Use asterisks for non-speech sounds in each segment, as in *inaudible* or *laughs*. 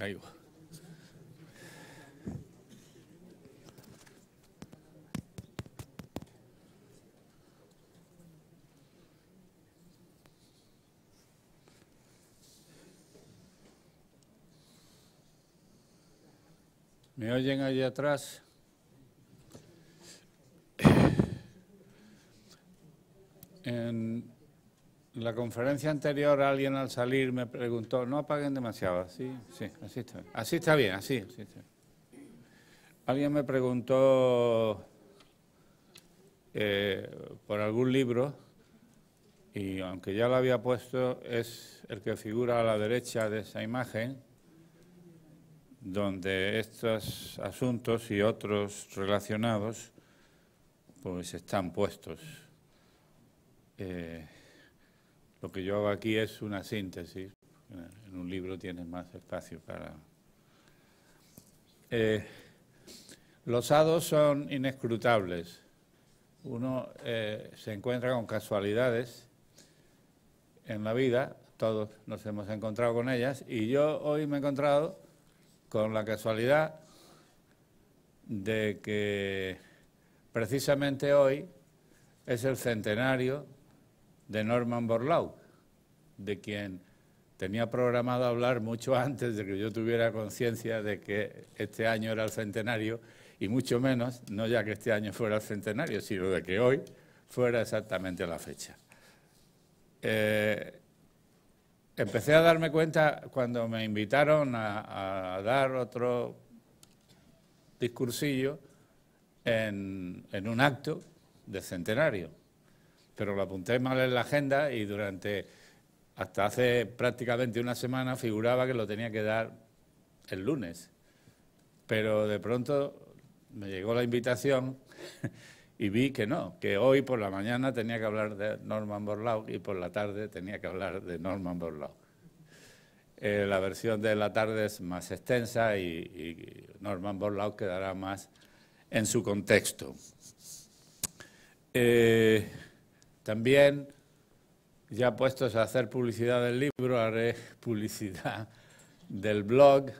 ¿Me oyen allí atrás? En en la conferencia anterior alguien al salir me preguntó, no apaguen demasiado, así, sí, así está bien, así está bien, Alguien me preguntó eh, por algún libro y aunque ya lo había puesto, es el que figura a la derecha de esa imagen, donde estos asuntos y otros relacionados pues están puestos. Eh, lo que yo hago aquí es una síntesis. En un libro tienes más espacio para... Eh, los hados son inescrutables. Uno eh, se encuentra con casualidades en la vida, todos nos hemos encontrado con ellas, y yo hoy me he encontrado con la casualidad de que precisamente hoy es el centenario de Norman Borlau, de quien tenía programado hablar mucho antes de que yo tuviera conciencia de que este año era el centenario, y mucho menos, no ya que este año fuera el centenario, sino de que hoy fuera exactamente la fecha. Eh, empecé a darme cuenta cuando me invitaron a, dar otro discursillo en, en un acto de centenario pero lo apunté mal en la agenda y durante hasta hace prácticamente una semana figuraba que lo tenía que dar el lunes. Pero de pronto me llegó la invitación *laughs* y vi que no, que hoy por la mañana tenía que hablar de Norman Borlaug y por la tarde tenía que hablar de Norman Borlaug. Eh, la versión de la tarde es más extensa y, Norman Borlaug quedará más en su contexto. Eh, también, ya puestos a hacer publicidad del libro, haré *laughs* publicidad del blog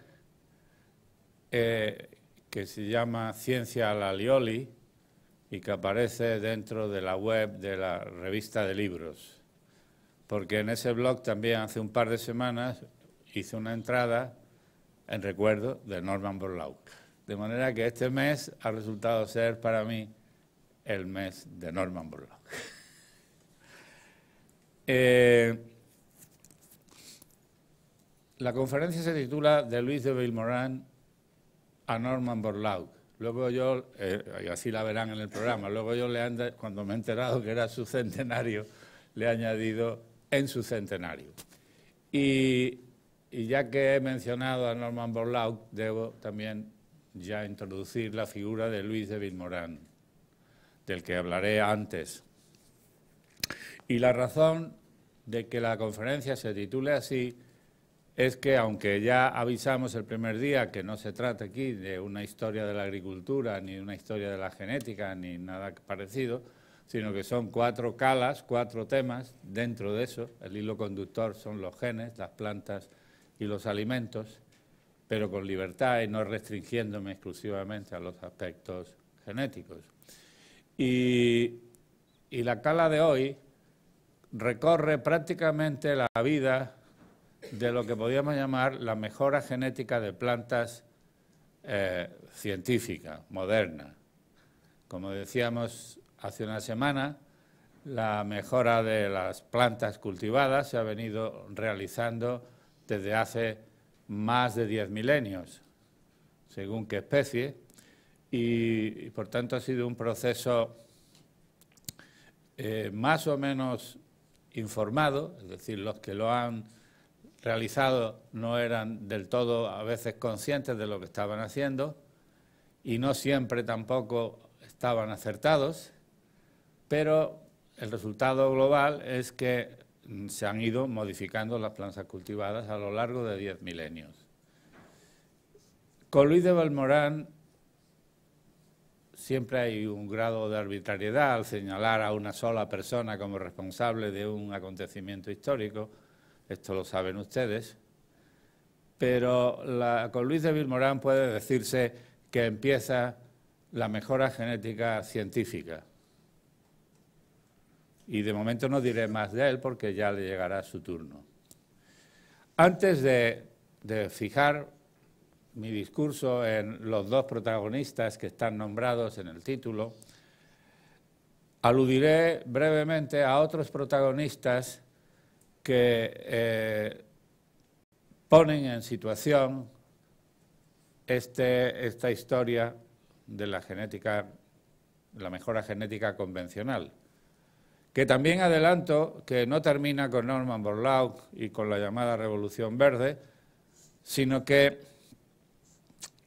eh, que se llama Ciencia a la Lioli y que aparece dentro de la web de la revista de libros. Porque en ese blog también hace un par de semanas hice una entrada en recuerdo de Norman Borlaug. De manera que este mes ha resultado ser para mí el mes de Norman Borlaug. *laughs* Eh, la conferencia se titula De Luis de Vilmorán a Norman Borlaug. Luego yo, eh, y así la verán en el programa, luego yo le cuando me he enterado que era su centenario, le he añadido en su centenario. Y, ya que he mencionado a Norman Borlaug, debo también ya introducir la figura de Luis de Vilmorán, del que hablaré antes. Y la razón de que la conferencia se titule así es que, aunque ya avisamos el primer día que no se trata aquí de una historia de la agricultura, ni de una historia de la genética, ni nada parecido, sino que son cuatro calas, cuatro temas dentro de eso. El hilo conductor son los genes, las plantas y los alimentos, pero con libertad y no restringiéndome exclusivamente a los aspectos genéticos. y la cala de hoy recorre prácticamente la vida de lo que podríamos llamar la mejora genética de plantas eh, científica moderna Como decíamos hace una semana, la mejora de las plantas cultivadas se ha venido realizando desde hace más de 10 milenios, según qué especie, y, por tanto ha sido un proceso eh, más o menos informado, es decir, los que lo han realizado no eran del todo a veces conscientes de lo que estaban haciendo y no siempre tampoco estaban acertados, pero el resultado global es que mm, se han ido modificando las plantas cultivadas a lo largo de 10 milenios. Con Luis de Valmorán siempre hay un grado de arbitrariedad al señalar a una sola persona como responsable de un acontecimiento histórico, esto lo saben ustedes, pero con Luis de Vilmorán puede decirse que empieza la mejora genética científica. Y de momento no diré más de él porque ya le llegará su turno. Antes de fijar mi discurso en los dos protagonistas que están nombrados en el título, aludiré brevemente a otros protagonistas que eh, ponen en situación este, esta historia de la genética, la mejora genética convencional, que también adelanto que no termina con Norman Borlaug y con la llamada Revolución Verde, sino que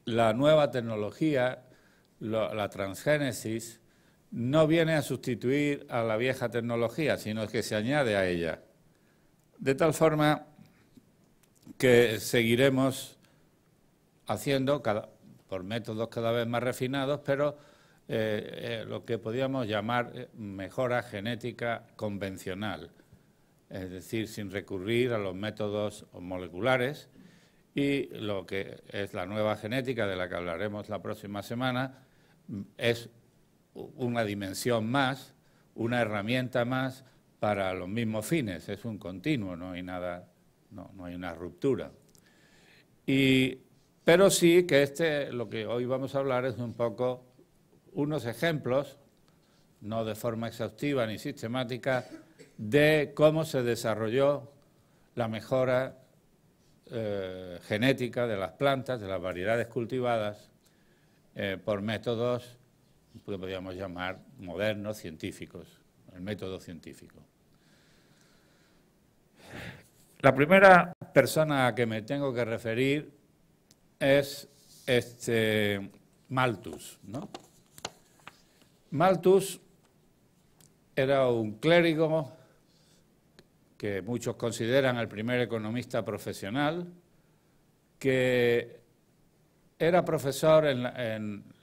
la nueva tecnología, la transgénesis, no viene a sustituir a la vieja tecnología, sino que se añade a ella. De tal forma que seguiremos haciendo por métodos cada vez más refinados, pero eh, eh, lo que podríamos llamar eh, mejora genética convencional, es decir, sin recurrir a los métodos moleculares, y lo que es la nueva genética, de la que hablaremos la próxima semana, mm, es una dimensión más, una herramienta más para los mismos fines, es un continuo, no hay nada, no, hay una ruptura. pero sí que este, lo que hoy vamos a hablar es un poco unos ejemplos, no de forma exhaustiva ni sistemática, de cómo se desarrolló la mejora eh, genética de las plantas, de las variedades cultivadas, eh, por métodos que podríamos llamar modernos, científicos, el método científico. La primera persona a que me tengo que referir es este Malthus. Malthus era un clérigo que muchos consideran el primer economista profesional, que era profesor en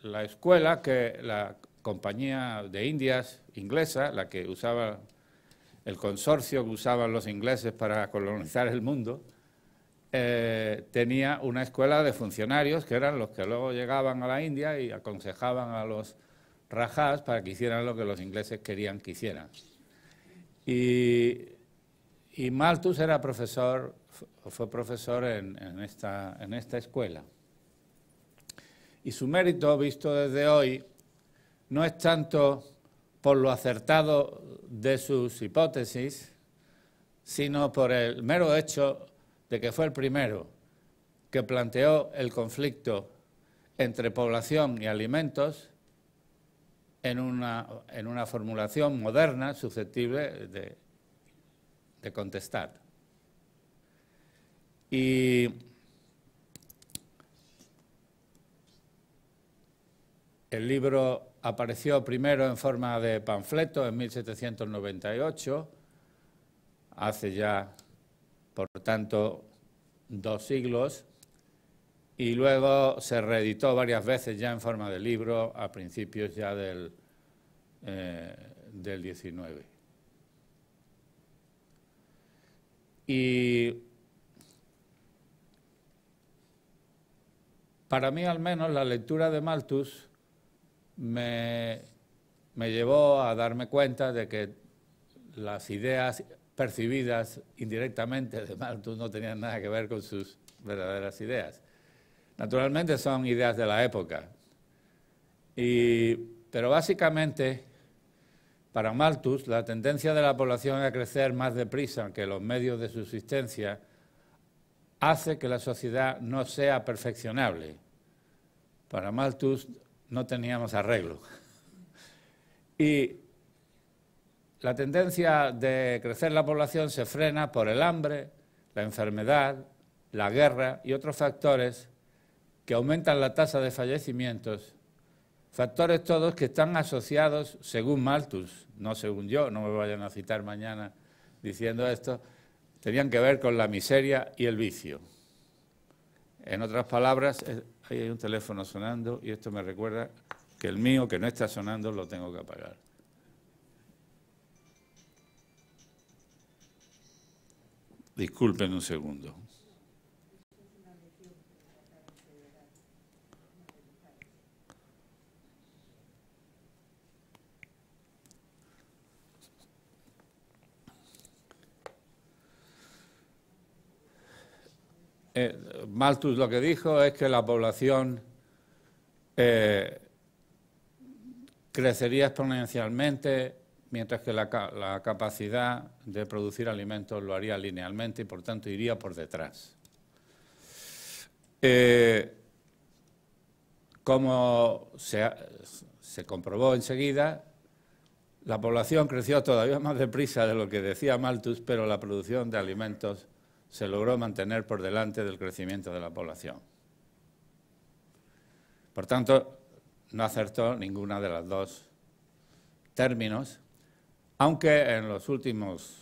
la, escuela que la compañía de Indias inglesa, la que usaba el consorcio que usaban los ingleses para colonizar el mundo, eh, tenía una escuela de funcionarios que eran los que luego llegaban a la India y aconsejaban a los rajás para que hicieran lo que los ingleses querían que hicieran. Y y Malthus era profesor, fue profesor en, esta, escuela. Y su mérito, visto desde hoy, no es tanto por lo acertado de sus hipótesis, sino por el mero hecho de que fue el primero que planteó el conflicto entre población y alimentos en una formulación moderna susceptible de de contestar. Y el libro apareció primero en forma de panfleto en 1798, hace ya, por tanto, dos siglos, y luego se reeditó varias veces ya en forma de libro a principios ya del, eh, del 19. Y para mí al menos la lectura de Malthus me, llevó a darme cuenta de que las ideas percibidas indirectamente de Malthus no tenían nada que ver con sus verdaderas ideas. Naturalmente son ideas de la época, y, pero básicamente para Malthus, la tendencia de la población a crecer más deprisa que los medios de subsistencia hace que la sociedad no sea perfeccionable. Para Malthus no teníamos arreglo. Y la tendencia de crecer la población se frena por el hambre, la enfermedad, la guerra y otros factores que aumentan la tasa de fallecimientos Factores todos que están asociados, según Malthus, no según yo, no me vayan a citar mañana diciendo esto, tenían que ver con la miseria y el vicio. En otras palabras, ahí hay un teléfono sonando y esto me recuerda que el mío, que no está sonando, lo tengo que apagar. Disculpen un segundo. Eh, Malthus lo que dijo es que la población eh, crecería exponencialmente mientras que la, capacidad de producir alimentos lo haría linealmente y por tanto iría por detrás. Eh, como se, se comprobó enseguida, la población creció todavía más deprisa de lo que decía Malthus, pero la producción de alimentos se logró mantener por delante del crecimiento de la población. Por tanto, no acertó ninguna de las dos términos, aunque en los últimos,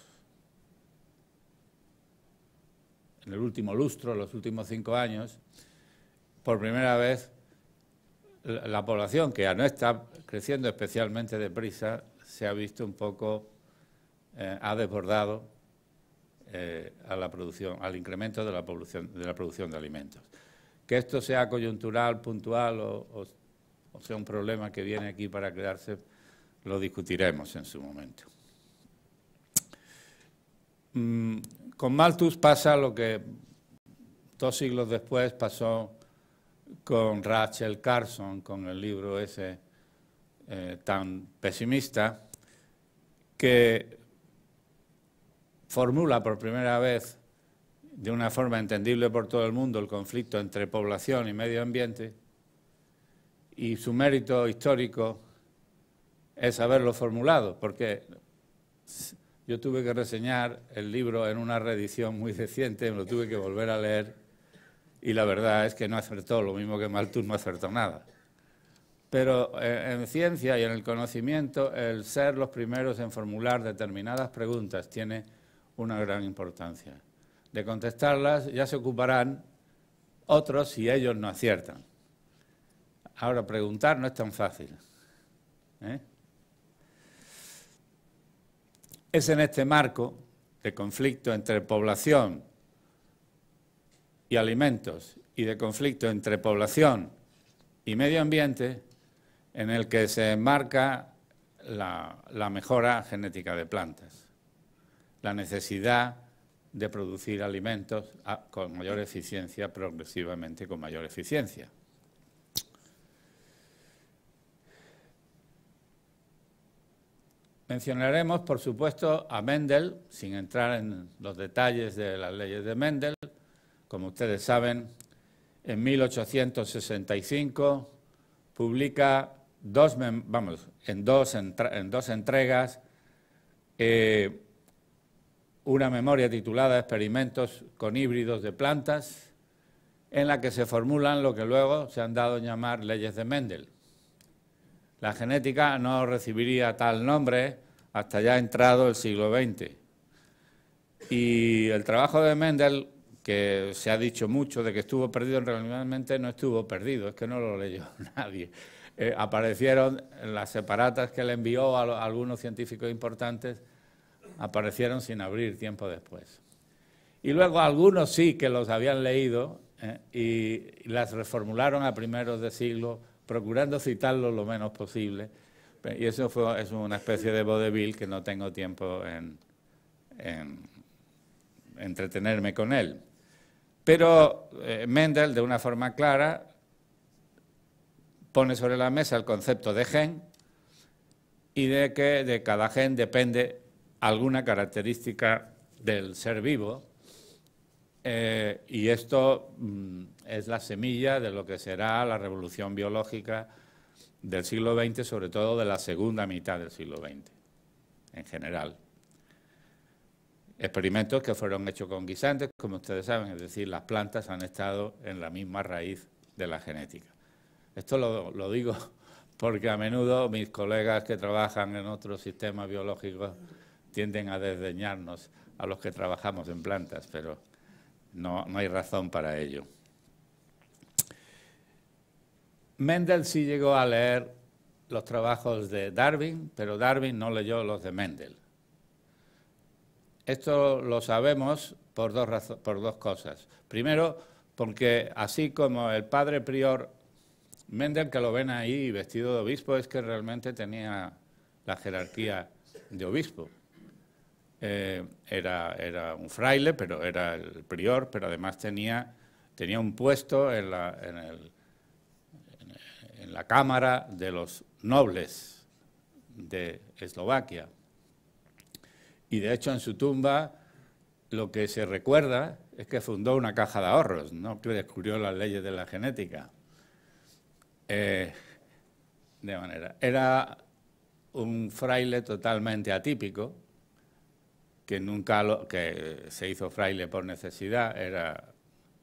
en el último lustro, los últimos cinco años, por primera vez la población, que ya no está creciendo especialmente deprisa, se ha visto un poco, eh, ha desbordado eh, a la producción, al incremento de la, producción, de alimentos. Que esto sea coyuntural, puntual o, sea un problema que viene aquí para quedarse, lo discutiremos en su momento. Mm, con Malthus pasa lo que dos siglos después pasó con Rachel Carson, con el libro ese eh, tan pesimista, que formula por primera vez de una forma entendible por todo el mundo el conflicto entre población y medio ambiente y su mérito histórico es haberlo formulado, porque yo tuve que reseñar el libro en una reedición muy reciente, me lo tuve que volver a leer y la verdad es que no acertó, lo mismo que Malthus no acertó nada. Pero eh, en ciencia y en el conocimiento, el ser los primeros en formular determinadas preguntas tiene una gran importancia. De contestarlas ya se ocuparán otros si ellos no aciertan. Ahora, preguntar no es tan fácil. ¿eh? Es en este marco de conflicto entre población y alimentos y de conflicto entre población y medio ambiente en el que se enmarca la mejora genética de plantas la necesidad de producir alimentos con mayor eficiencia, progresivamente con mayor eficiencia. Mencionaremos, por supuesto, a Mendel, sin entrar en los detalles de las leyes de Mendel. Como ustedes saben, en 1865 publica dos, vamos, en, dos en dos entregas eh, una memoria titulada Experimentos con híbridos de plantas, en la que se formulan lo que luego se han dado a llamar leyes de Mendel. La genética no recibiría tal nombre hasta ya entrado el siglo XX. Y el trabajo de Mendel, que se ha dicho mucho de que estuvo perdido, realmente no estuvo perdido, es que no lo leyó *laughs* nadie. Eh, aparecieron las separatas que le envió a algunos científicos importantes aparecieron sin abrir tiempo después. Y luego algunos sí que los habían leído eh, y las reformularon a primeros de siglo, procurando citarlos lo menos posible. Y eso fue, es una especie de vodevil que no tengo tiempo en, entretenerme con él. Pero eh, Mendel, de una forma clara, pone sobre la mesa el concepto de gen y de que de cada gen depende alguna característica del ser vivo eh, y esto mm, es la semilla de lo que será la revolución biológica del siglo XX, sobre todo de la segunda mitad del siglo XX, en general. Experimentos que fueron hechos con guisantes, como ustedes saben, es decir, las plantas han estado en la misma raíz de la genética. Esto lo digo *laughs* porque a menudo mis colegas que trabajan en otros sistemas biológicos tienden a desdeñarnos a los que trabajamos en plantas, pero no, hay razón para ello. Mendel sí llegó a leer los trabajos de Darwin, pero Darwin no leyó los de Mendel. Esto lo sabemos por dos, por dos cosas. Primero, porque así como el padre prior, Mendel que lo ven ahí vestido de obispo es que realmente tenía la jerarquía de obispo. Eh, era, un fraile, pero era el prior, pero además tenía, tenía un puesto en la, Cámara de los Nobles de Eslovaquia. Y de hecho en su tumba lo que se recuerda es que fundó una caja de ahorros, ¿no? que descubrió las leyes de la genética. Eh, de manera, era un fraile totalmente atípico, que nunca lo, que se hizo fraile por necesidad, era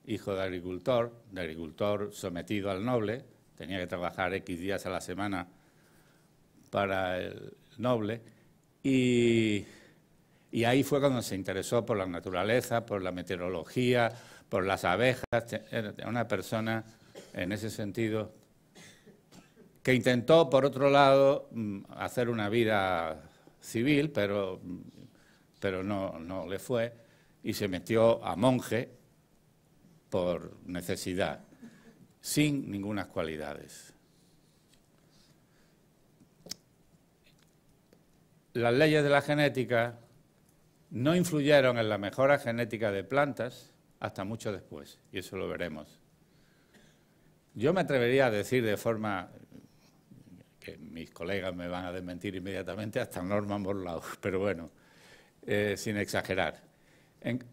hijo de agricultor, de agricultor sometido al noble, tenía que trabajar X días a la semana para el noble, y, y ahí fue cuando se interesó por la naturaleza, por la meteorología, por las abejas, una persona en ese sentido que intentó, por otro lado, mm, hacer una vida civil, pero mm, pero no, le fue, y se metió a monje por necesidad, sin ninguna cualidades. Las leyes de la genética no influyeron en la mejora genética de plantas hasta mucho después, y eso lo veremos. Yo me atrevería a decir de forma que mis colegas me van a desmentir inmediatamente, hasta Norman Borlaug, pero bueno, eh, sin exagerar.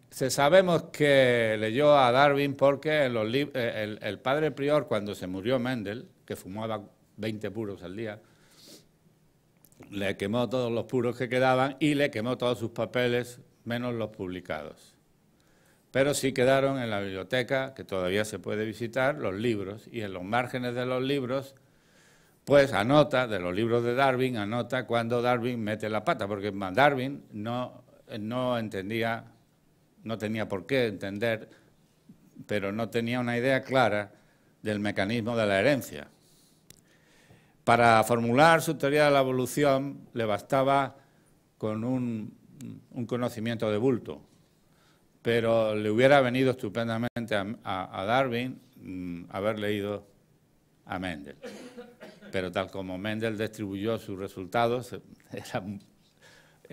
se sabemos que leyó a Darwin porque los eh, el, el, padre prior, cuando se murió Mendel, que fumaba 20 puros al día, le quemó todos los puros que quedaban y le quemó todos sus papeles, menos los publicados. Pero sí quedaron en la biblioteca, que todavía se puede visitar, los libros, y en los márgenes de los libros pues anota, de los libros de Darwin, anota cuando Darwin mete la pata, porque Darwin no eh, no entendía, no tenía por qué entender, pero no tenía una idea clara del mecanismo de la herencia. Para formular su teoría de la evolución le bastaba con un, conocimiento de bulto, pero le hubiera venido estupendamente a, Darwin mm, haber leído a Mendel. Pero tal como Mendel distribuyó sus resultados, *laughs* era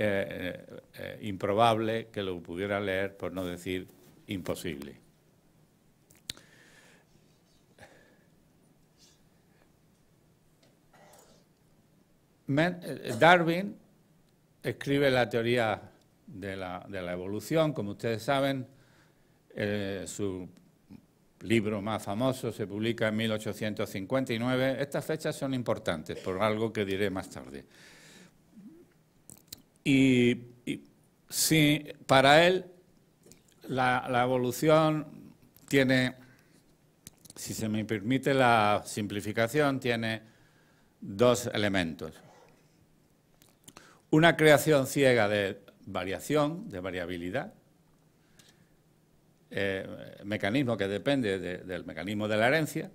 eh, eh, improbable que lo pudiera leer, por no decir imposible. Eh, Darwin escribe la teoría de la, evolución, como ustedes saben, su libro más famoso se publica en 1859. Estas fechas son importantes por algo que diré más tarde. Y, para él la, evolución tiene, si se me permite la simplificación, tiene dos elementos. Una creación ciega de variación, de variabilidad, eh, mecanismo que depende del mecanismo de la herencia.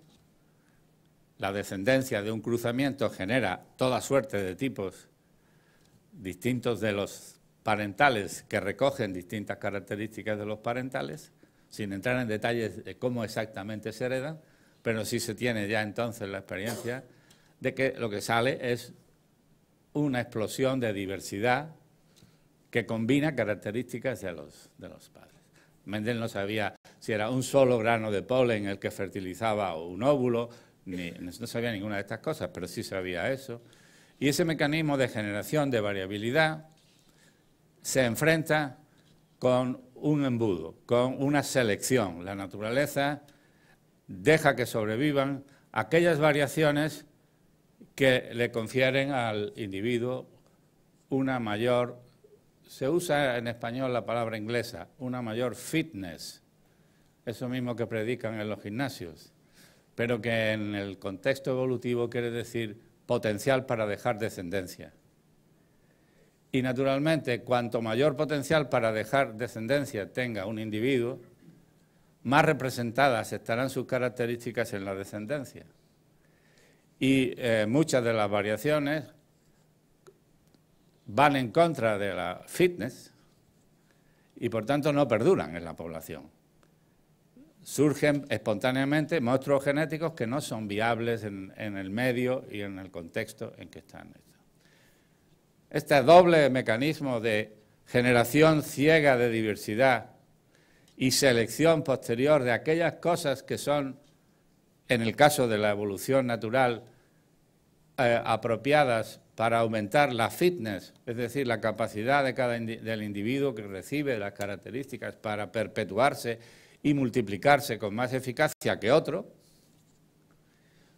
La descendencia de un cruzamiento genera toda suerte de tipos distintos de los parentales que recogen distintas características de los parentales, sin entrar en detalles de cómo exactamente se heredan, pero sí se tiene ya entonces la experiencia de que lo que sale es una explosión de diversidad que combina características de los, de los padres. Mendel no sabía si era un solo grano de polen el que fertilizaba un óvulo, no sabía ninguna de estas cosas, pero sí sabía eso. Y ese mecanismo de generación de variabilidad se enfrenta con un embudo, con una selección. La naturaleza deja que sobrevivan aquellas variaciones que le confieren al individuo una mayor, se usa en español la palabra inglesa, una mayor fitness, eso mismo que predican en los gimnasios, pero que en el contexto evolutivo quiere decir potencial para dejar descendencia. Y naturalmente, cuanto mayor potencial para dejar descendencia tenga un individuo, más representadas estarán sus características en la descendencia. Y eh, muchas de las variaciones van en contra de la fitness y por tanto no perduran en la población surgen espontáneamente monstruos genéticos que no son viables en, el medio y en el contexto en que están. Este doble mecanismo de generación ciega de diversidad y selección posterior de aquellas cosas que son, en el caso de la evolución natural, eh, apropiadas para aumentar la fitness, es decir, la capacidad de cada del individuo que recibe las características para perpetuarse y multiplicarse con más eficacia que otro,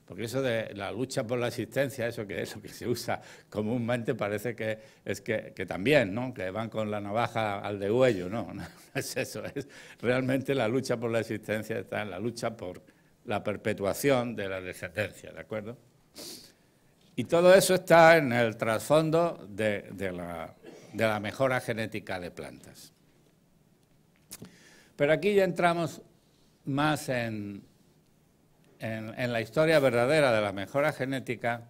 porque eso de la lucha por la existencia, eso que es lo que se usa comúnmente, parece que es que, también, ¿no? Que van con la navaja al de no, *laughs* no, es eso, es realmente la lucha por la existencia está en la lucha por la perpetuación de la descendencia, ¿de acuerdo? Y todo eso está en el trasfondo de la mejora genética de plantas. Pero aquí ya entramos más en, en, la historia verdadera de la mejora genética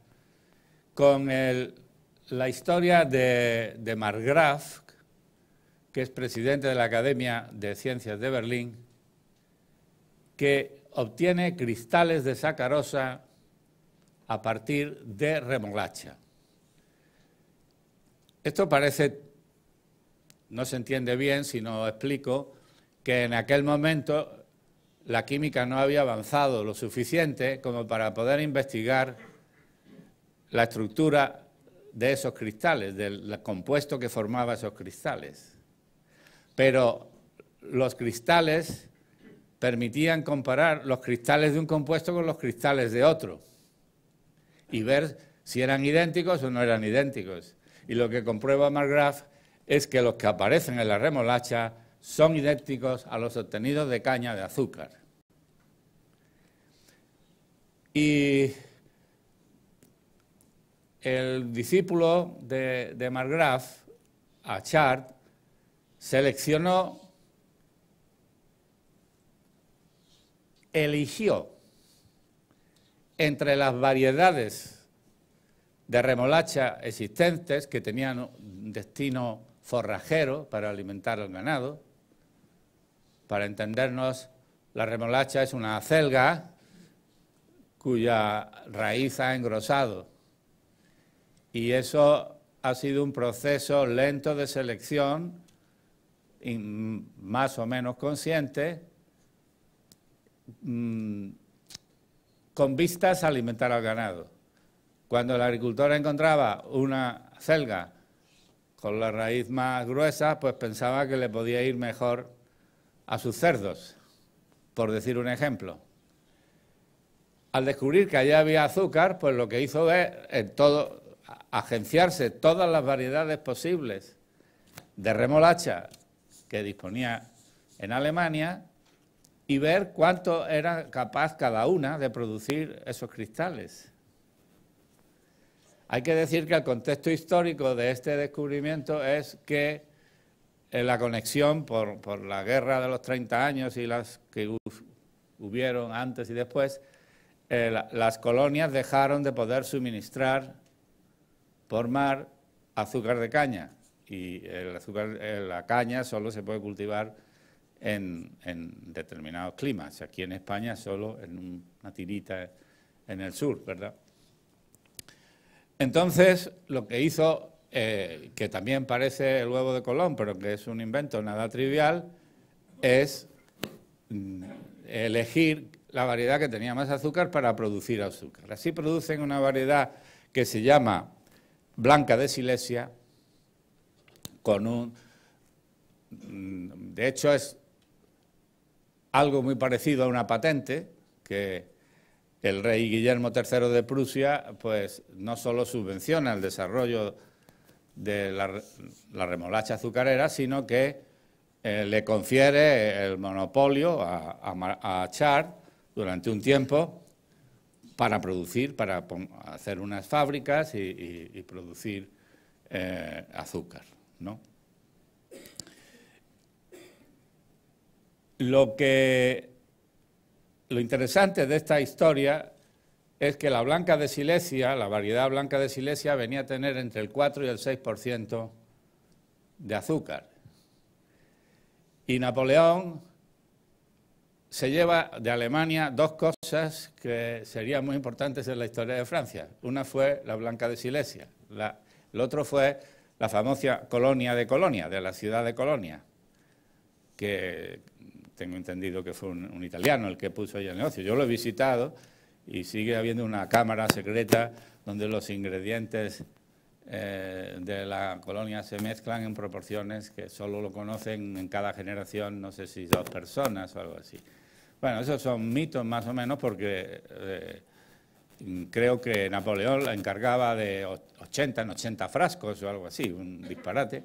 con la historia de, de Margraf, que es presidente de la Academia de Ciencias de Berlín, que obtiene cristales de sacarosa a partir de remolacha. Esto parece, no se entiende bien si no explico, que en aquel momento la química no había avanzado lo suficiente como para poder investigar la estructura de esos cristales, del compuesto que formaba esos cristales. Pero los cristales permitían comparar los cristales de un compuesto con los cristales de otro y ver si eran idénticos o no eran idénticos. Y lo que comprueba Margraf es que los que aparecen en la remolacha son idénticos a los obtenidos de caña de azúcar. Y el discípulo de, de Margraf, Achard, seleccionó, eligió entre las variedades de remolacha existentes que tenían destino forrajero para alimentar al ganado, para entendernos, la remolacha es una celga cuya raíz ha engrosado. Y eso ha sido un proceso lento de selección, más o menos consciente, mm, con vistas a alimentar al ganado. Cuando el agricultor encontraba una celga con la raíz más gruesa, pues pensaba que le podía ir mejor a sus cerdos, por decir un ejemplo. Al descubrir que allá había azúcar, pues lo que hizo es agenciarse todas las variedades posibles de remolacha que disponía en Alemania y ver cuánto era capaz cada una de producir esos cristales. Hay que decir que el contexto histórico de este descubrimiento es que en la conexión por, por, la guerra de los 30 años y las que hubieron antes y después, eh, las colonias dejaron de poder suministrar por mar azúcar de caña y el azúcar, eh, la caña solo se puede cultivar en, determinados climas. Aquí en España solo en una tirita en el sur, ¿verdad? Entonces, lo que hizo eh, que también parece el huevo de Colón, pero que es un invento nada trivial, es mm, elegir la variedad que tenía más azúcar para producir azúcar. Así producen una variedad que se llama blanca de Silesia, con un... Mm, de hecho es algo muy parecido a una patente que el rey Guillermo III de Prusia pues no solo subvenciona el desarrollo de la, remolacha azucarera, sino que eh, le confiere el monopolio a, a, Char durante un tiempo para producir, para hacer unas fábricas y, producir eh, azúcar. Lo, que, lo interesante de esta historia es que la blanca de Silesia, la variedad blanca de Silesia, venía a tener entre el 4 y el 6% de azúcar. Y Napoleón se lleva de Alemania dos cosas que serían muy importantes en la historia de Francia. Una fue la blanca de Silesia, la, el otro fue la famosa colonia de Colonia, de la ciudad de Colonia, que tengo entendido que fue un, un italiano el que puso ahí el negocio. Yo lo he visitado y sigue habiendo una cámara secreta donde los ingredientes eh, de la colonia se mezclan en proporciones que solo lo conocen en cada generación, no sé si dos personas o algo así. Bueno, esos son mitos más o menos porque eh, creo que Napoleón la encargaba de 80 en 80 frascos o algo así, un disparate.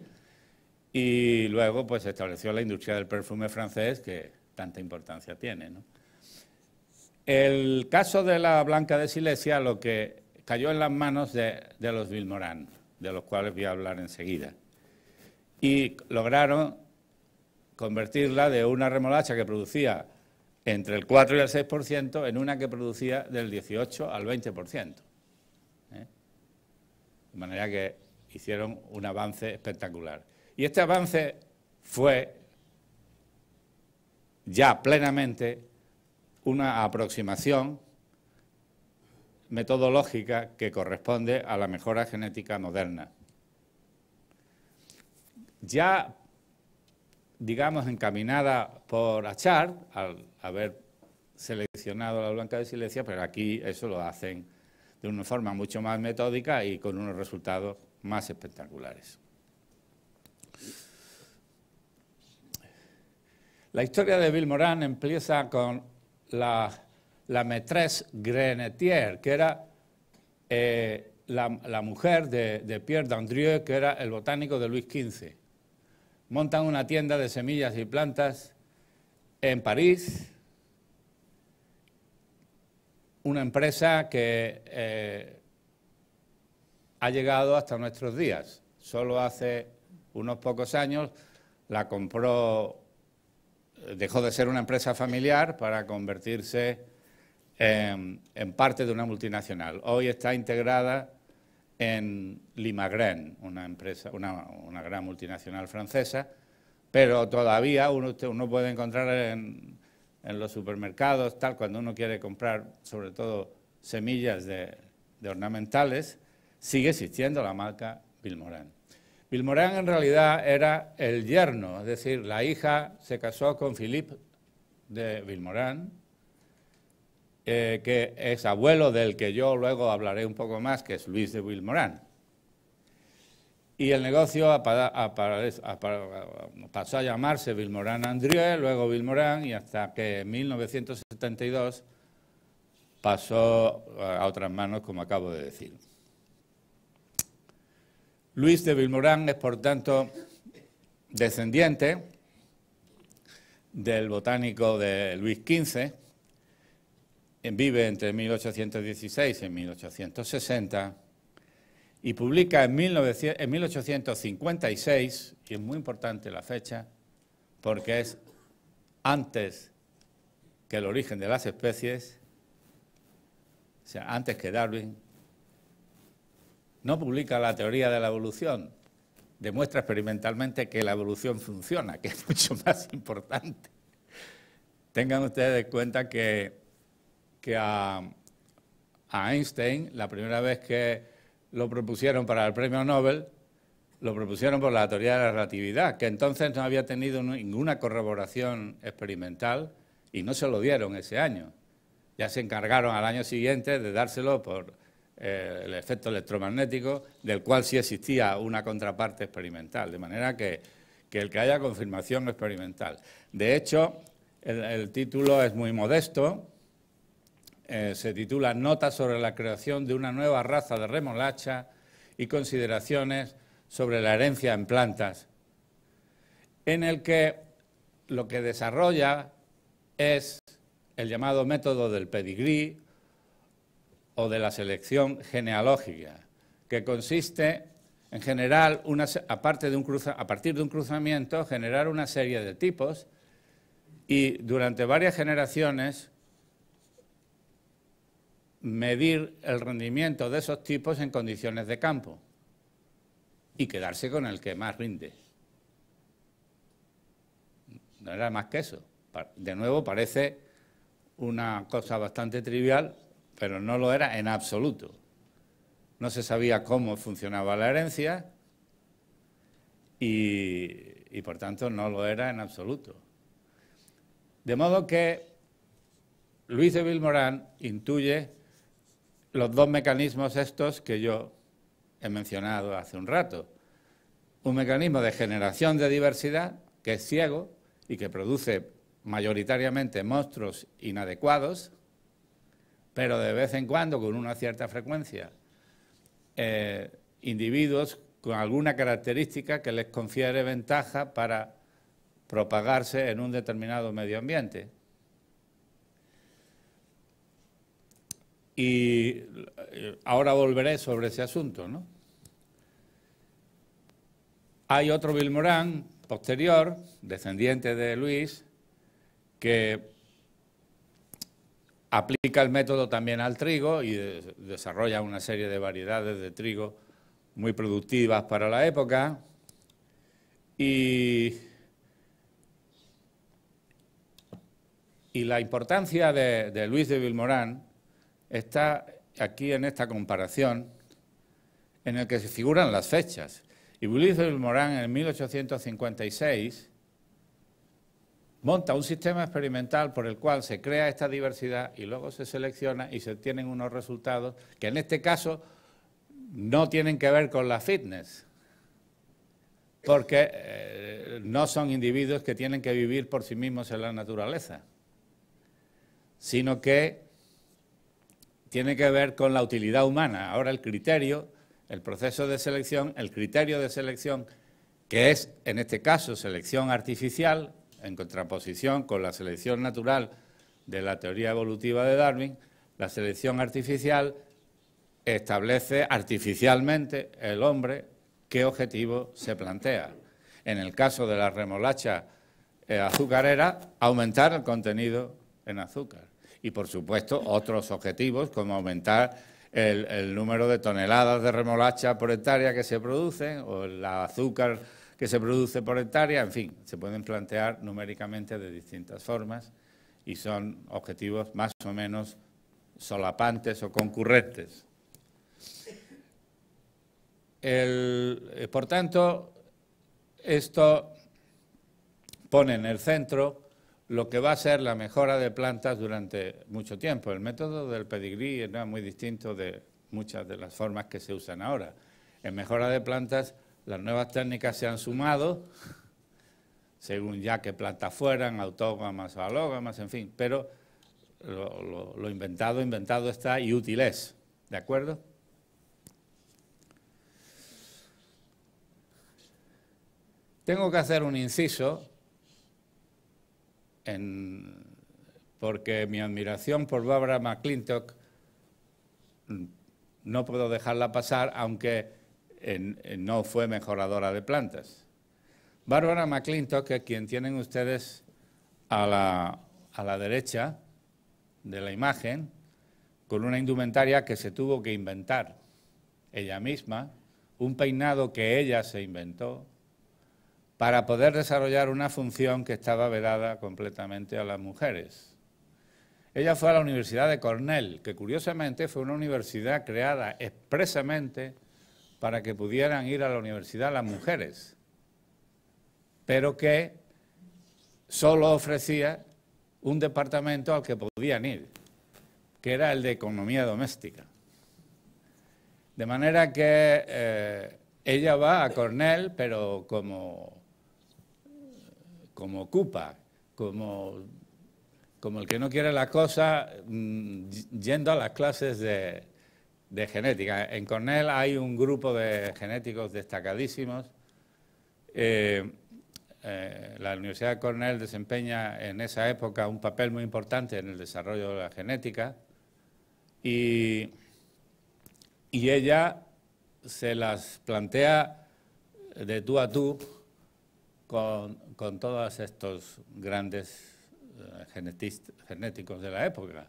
Y luego pues estableció la industria del perfume francés que tanta importancia tiene, ¿no? El caso de la Blanca de Silesia lo que cayó en las manos de, los Vilmorán, de los cuales voy a hablar enseguida. Y lograron convertirla de una remolacha que producía entre el 4 y el 6% en una que producía del 18 al 20%. ciento, ¿eh? De manera que hicieron un avance espectacular. Y este avance fue ya plenamente una aproximación metodológica que corresponde a la mejora genética moderna. Ya, digamos, encaminada por achar al haber seleccionado la blanca de silencia, pero aquí eso lo hacen de una forma mucho más metódica y con unos resultados más espectaculares. La historia de Bill Moran empieza con la, la maîtresse Grenetier, que era eh, la, mujer de, Pierre d'Andrieu, que era el botánico de Luis XV. Montan una tienda de semillas y plantas en París, una empresa que eh, ha llegado hasta nuestros días. Solo hace unos pocos años la compró dejó de ser una empresa familiar para convertirse en, parte de una multinacional. Hoy está integrada en Limagren, una, empresa, una, gran multinacional francesa, pero todavía uno, puede encontrar en, los supermercados, tal, cuando uno quiere comprar sobre todo semillas de, ornamentales, sigue existiendo la marca Vilmoran. Vilmorán en realidad era el yerno, es decir, la hija se casó con Philippe de Vilmorán, eh, que es abuelo del que yo luego hablaré un poco más, que es Luis de Vilmorán. Y el negocio pasó a llamarse Vilmorán Andrieu, luego Vilmorán, y hasta que en 1972 pasó a otras manos, como acabo de decir. Luis de Vilmorán es, por tanto, descendiente del botánico de Luis XV, eh, vive entre 1816 y 1860 y publica en, 1856, y es muy importante la fecha, porque es antes que el origen de las especies, o sea, antes que Darwin, no publica la teoría de la evolución, demuestra experimentalmente que la evolución funciona, que es *laughs* mucho más importante. Tengan ustedes en cuenta que, que a Einstein, la primera vez que lo propusieron para el premio Nobel, lo propusieron por la teoría de la relatividad, que entonces no había tenido ninguna corroboración experimental y no se lo dieron ese año. Ya se encargaron al año siguiente de dárselo por eh, el efecto electromagnético, del cual sí existía una contraparte experimental, de manera que, el que haya confirmación experimental. De hecho, el, título es muy modesto, eh, se titula Notas sobre la creación de una nueva raza de remolacha y consideraciones sobre la herencia en plantas, en el que lo que desarrolla es el llamado método del pedigrí o de la selección genealógica, que consiste en general, a partir de un cruzamiento, generar una serie de tipos y durante varias generaciones medir el rendimiento de esos tipos en condiciones de campo y quedarse con el que más rinde. No era más que eso. De nuevo, parece una cosa bastante trivial, pero no lo era en absoluto. No se sabía cómo funcionaba la herencia y, por tanto no lo era en absoluto. De modo que Luis de Vilmorán intuye los dos mecanismos estos que yo he mencionado hace un rato. Un mecanismo de generación de diversidad que es ciego y que produce mayoritariamente monstruos inadecuados, pero de vez en cuando, con una cierta frecuencia, eh, individuos con alguna característica que les confiere ventaja para propagarse en un determinado medio ambiente. Y eh, ahora volveré sobre ese asunto. ¿no? Hay otro Vilmorán posterior, descendiente de Luis, que Aplica el método también al trigo y desarrolla una serie de variedades de trigo muy productivas para la época. Y, la importancia de, Luis de Vilmorán está aquí en esta comparación en el que se figuran las fechas. Y Luis de Vilmorán en 1856 monta un sistema experimental por el cual se crea esta diversidad y luego se selecciona y se obtienen unos resultados que en este caso no tienen que ver con la fitness, porque eh, no son individuos que tienen que vivir por sí mismos en la naturaleza, sino que tiene que ver con la utilidad humana. Ahora el criterio, el proceso de selección, el criterio de selección, que es en este caso selección artificial, en contraposición con la selección natural de la teoría evolutiva de Darwin, la selección artificial establece artificialmente el hombre qué objetivo se plantea. En el caso de la remolacha eh, azucarera, aumentar el contenido en azúcar. Y, por supuesto, otros objetivos como aumentar el, número de toneladas de remolacha por hectárea que se producen o el azúcar que se produce por hectárea, en fin, se pueden plantear numéricamente de distintas formas y son objetivos más o menos solapantes o concurrentes. Eh, por tanto, esto pone en el centro lo que va a ser la mejora de plantas durante mucho tiempo. El método del pedigrí es muy distinto de muchas de las formas que se usan ahora. En mejora de plantas las nuevas técnicas se han sumado, según ya que plantas fueran, autógamas o alógamas, en fin, pero lo, inventado, inventado está y útil es, ¿de acuerdo? Tengo que hacer un inciso porque mi admiración por Barbara McClintock mm, no puedo dejarla pasar, aunque no fue mejoradora de plantas. Bárbara McClintock, que quien tienen ustedes a la, a la derecha de la imagen, con una indumentaria que se tuvo que inventar ella misma, un peinado que ella se inventó, para poder desarrollar una función que estaba vedada completamente a las mujeres. Ella fue a la Universidad de Cornell, que curiosamente fue una universidad creada expresamente para que pudieran ir a la universidad las mujeres, pero que solo ofrecía un departamento al que podían ir, que era el de economía doméstica. De manera que eh, ella va a Cornell, pero como, como ocupa, como, como el que no quiere la cosa, mm, yendo a las clases de, de genética. En Cornell hay un grupo de genéticos destacadísimos. Eh, eh, la Universidad de Cornell desempeña en esa época un papel muy importante en el desarrollo de la genética y, y ella se las plantea de tú a tú con, con todos estos grandes eh, genéticos de la época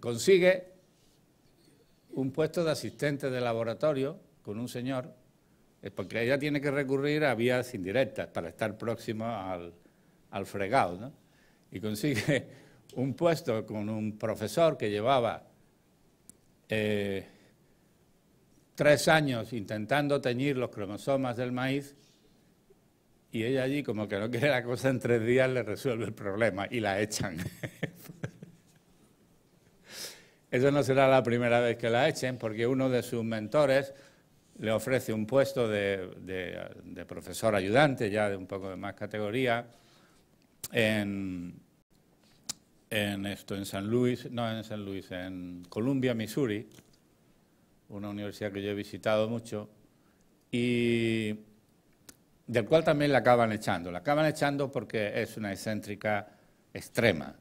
consigue un puesto de asistente de laboratorio con un señor, porque ella tiene que recurrir a vías indirectas para estar próximo al, fregado, Y consigue *laughs* un puesto con un profesor que llevaba eh, tres años intentando teñir los cromosomas del maíz y ella allí como que no quiere la cosa en tres días le resuelve el problema y la echan. *laughs* Eso no será la primera vez que la echen, porque uno de sus mentores le ofrece un puesto de, profesor ayudante, ya de un poco de más categoría, en, esto, en San Luis, no en San Luis, en Columbia, Missouri, una universidad que yo he visitado mucho, y del cual también la acaban echando. La acaban echando porque es una excéntrica extrema.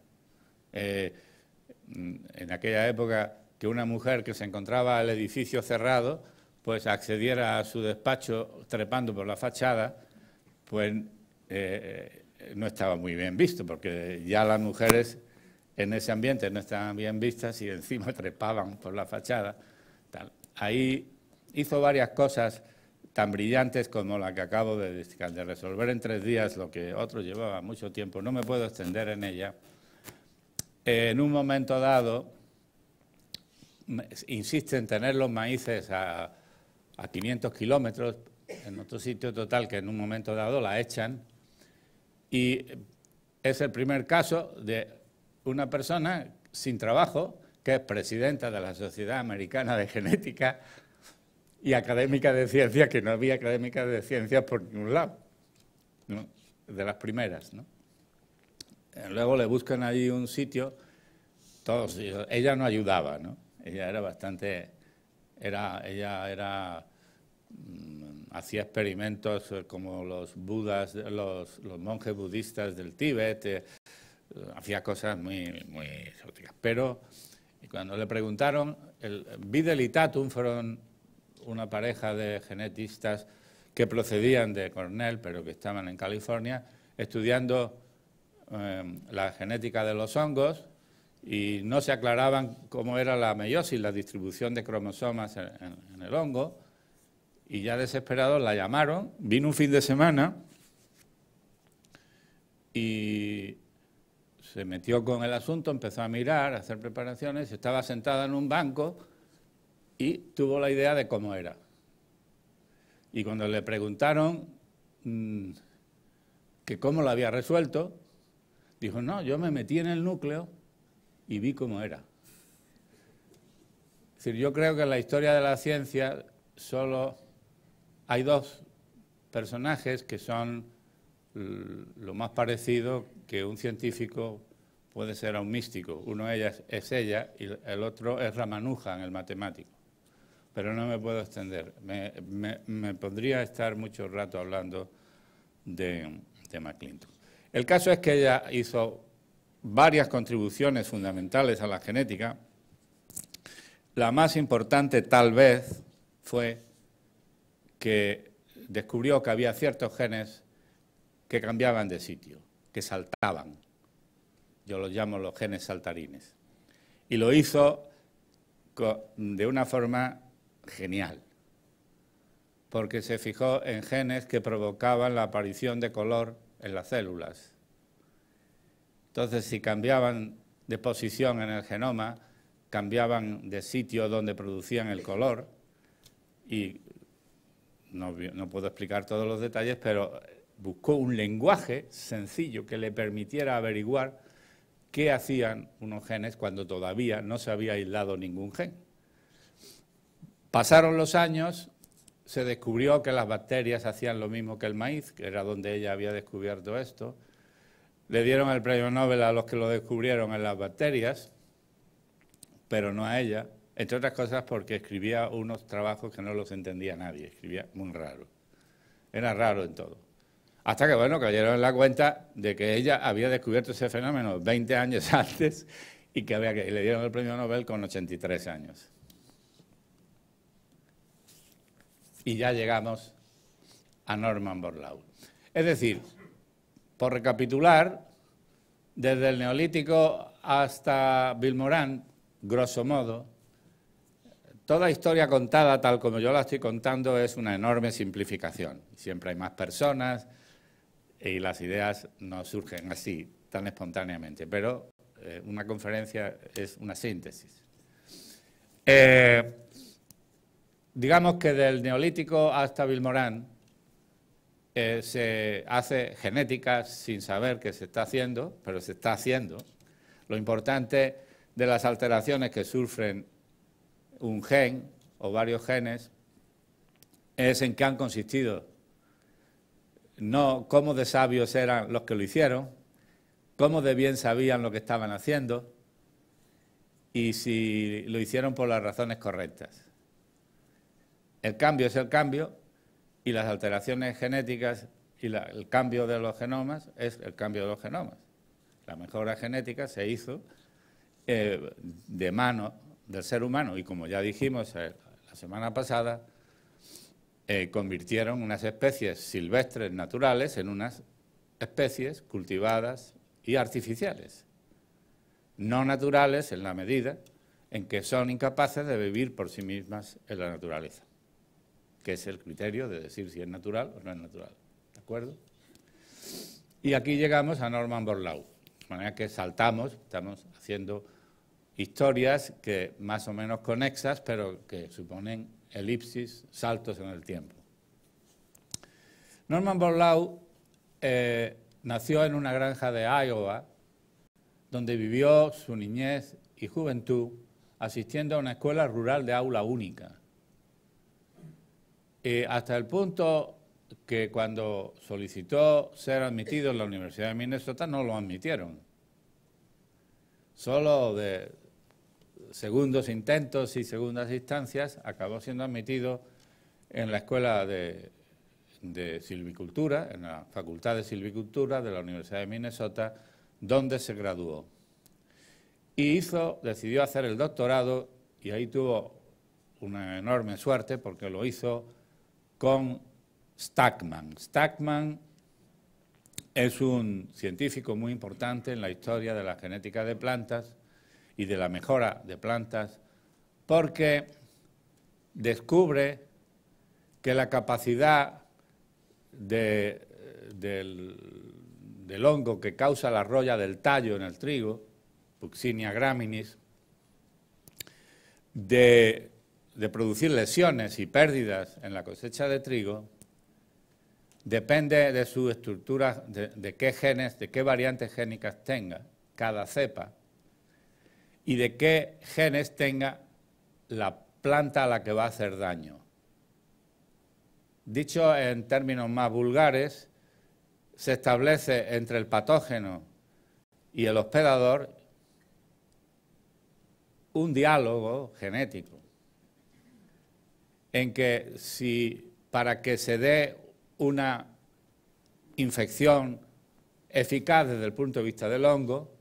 Eh, Mm, en aquella época que una mujer que se encontraba al edificio cerrado, pues accediera a su despacho trepando por la fachada, pues eh, no estaba muy bien visto, porque ya las mujeres en ese ambiente no estaban bien vistas y encima *laughs* trepaban por la fachada. Ahí hizo varias cosas tan brillantes como la que acabo de, de resolver en tres días, lo que otro llevaba mucho tiempo. No me puedo extender en ella en un momento dado, insisten en tener los maíces a, 500 kilómetros, en otro sitio total que en un momento dado la echan, y es el primer caso de una persona sin trabajo, que es presidenta de la Sociedad Americana de Genética y académica de ciencias, que no había académica de ciencias por ningún lado, de las primeras, ¿no? Eh, luego le buscan allí un sitio, todos, ella no ayudaba, ¿no? Ella era bastante, ella era, mm, hacía experimentos eh, como los budas, los, monjes budistas del Tíbet, eh, hacía cosas muy, muy exóticas. Pero cuando le preguntaron, el Videl y Tatum fueron una pareja de genetistas que procedían de Cornell, pero que estaban en California, estudiando Em, la genética de los hongos y no se aclaraban cómo era la meiosis, la distribución de cromosomas en, el hongo. Y ya desesperados la llamaron, vino un fin de semana y se metió con el asunto, empezó a mirar, a hacer preparaciones, estaba sentada en un banco y tuvo la idea de cómo era. Y cuando le preguntaron mm, que cómo lo había resuelto, Dijo, no, yo me metí en el núcleo y vi cómo era. Es decir, yo creo que en la historia de la ciencia solo hay dos personajes que son lo más parecido que un científico puede ser a un místico. Uno de ellas es ella y el otro es en el matemático. Pero no me puedo extender. Me, me, estar mucho rato hablando de, de McClintock. El caso es que ella hizo varias contribuciones fundamentales a la genética. La más importante tal vez fue que descubrió que había ciertos genes que cambiaban de sitio, que saltaban. Yo los llamo los genes saltarines. Y lo hizo de una forma genial, porque se fijó en genes que provocaban la aparición de color en las células. Entonces, si cambiaban de posición en el genoma, cambiaban de sitio donde producían el color, y no, no puedo explicar todos los detalles, pero buscó un lenguaje sencillo que le permitiera averiguar qué hacían unos genes cuando todavía no se había aislado ningún gen. Pasaron los años se descubrió que las bacterias hacían lo mismo que el maíz, que era donde ella había descubierto esto. Le dieron el premio Nobel a los que lo descubrieron en las bacterias, pero no a ella, entre otras cosas porque escribía unos trabajos que no los entendía nadie, escribía muy raro. Era raro en todo. Hasta que, bueno, cayeron en la cuenta de que ella había descubierto ese fenómeno 20 años *laughs* antes y que, le dieron el premio Nobel con 83 años. y ya llegamos a Norman Borlaug. Es decir, por recapitular, desde el Neolítico hasta Bill Moran, grosso modo, toda historia contada tal como yo la estoy contando es una enorme simplificación. Siempre hay más personas y las ideas no surgen así, tan espontáneamente, pero eh, una conferencia es una síntesis. Eh, digamos que del neolítico hasta Vilmorán eh, se hace genética sin saber que se está haciendo, pero se está haciendo. Lo importante de las alteraciones que sufren un gen o varios genes es en qué han consistido, no cómo de sabios eran los que lo hicieron, cómo de bien sabían lo que estaban haciendo y si lo hicieron por las razones correctas el cambio es el cambio y las alteraciones genéticas y el cambio de los genomas es el cambio de los genomas. La mejora genética se hizo eh, de mano del ser humano y como ya dijimos eh, la semana pasada, eh, convirtieron unas especies silvestres naturales en unas especies cultivadas y artificiales, no naturales en la medida en que son incapaces de vivir por sí mismas en la naturaleza que es el criterio de decir si es natural o no es natural. ¿De acuerdo? Y aquí llegamos a Norman Borlaug, de manera que saltamos, estamos haciendo historias que más o menos conexas, pero que suponen elipsis, saltos en el tiempo. Norman Borlaug eh, nació en una granja de Iowa, donde vivió su niñez y juventud asistiendo a una escuela rural de aula única eh, hasta el punto que cuando solicitó ser admitido en la Universidad de Minnesota no lo admitieron. Solo de segundos intentos y segundas instancias acabó siendo admitido en la Escuela de, de Silvicultura, en la Facultad de Silvicultura de la Universidad de Minnesota, donde se graduó. Y hizo, decidió hacer el doctorado y ahí tuvo una enorme suerte porque lo hizo con Stackman. Stackman es un científico muy importante en la historia de la genética de plantas y de la mejora de plantas porque descubre que la capacidad del, hongo que causa la roya del tallo en el trigo, Puxinia graminis, de de producir lesiones y pérdidas en la cosecha de trigo depende de su estructura, de, de, qué genes, de qué variantes génicas tenga cada cepa y de qué genes tenga la planta a la que va a hacer daño. Dicho en términos más vulgares, se establece entre el patógeno y el hospedador un diálogo genético en que si para que se dé una infección eficaz desde el punto de vista del hongo,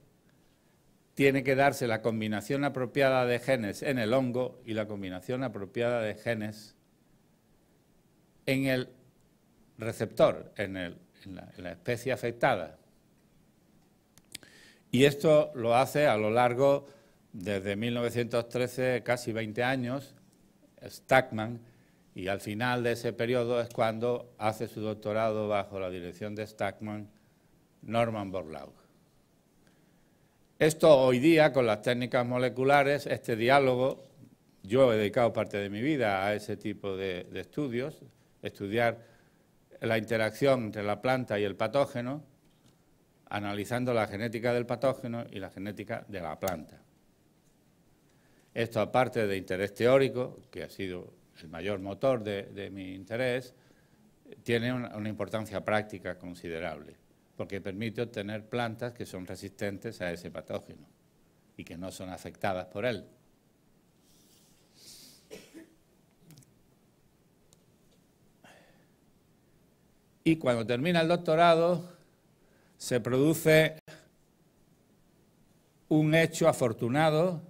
tiene que darse la combinación apropiada de genes en el hongo y la combinación apropiada de genes en el receptor, en, la, en la especie afectada. Y esto lo hace a lo largo, desde 1913, casi 20 años, Stackman, y al final de ese periodo es cuando hace su doctorado bajo la dirección de Stackman, Norman Borlaug. Esto hoy día, con las técnicas moleculares, este diálogo, yo he dedicado parte de mi vida a ese tipo de estudios, estudiar la interacción entre la planta y el patógeno, analizando la genética del patógeno y la genética de la planta. Esto aparte de interés teórico, que ha sido el mayor motor de, mi interés, tiene una importancia práctica considerable, porque permite obtener plantas que son resistentes a ese patógeno y que no son afectadas por él. Y cuando termina el doctorado, se produce un hecho afortunado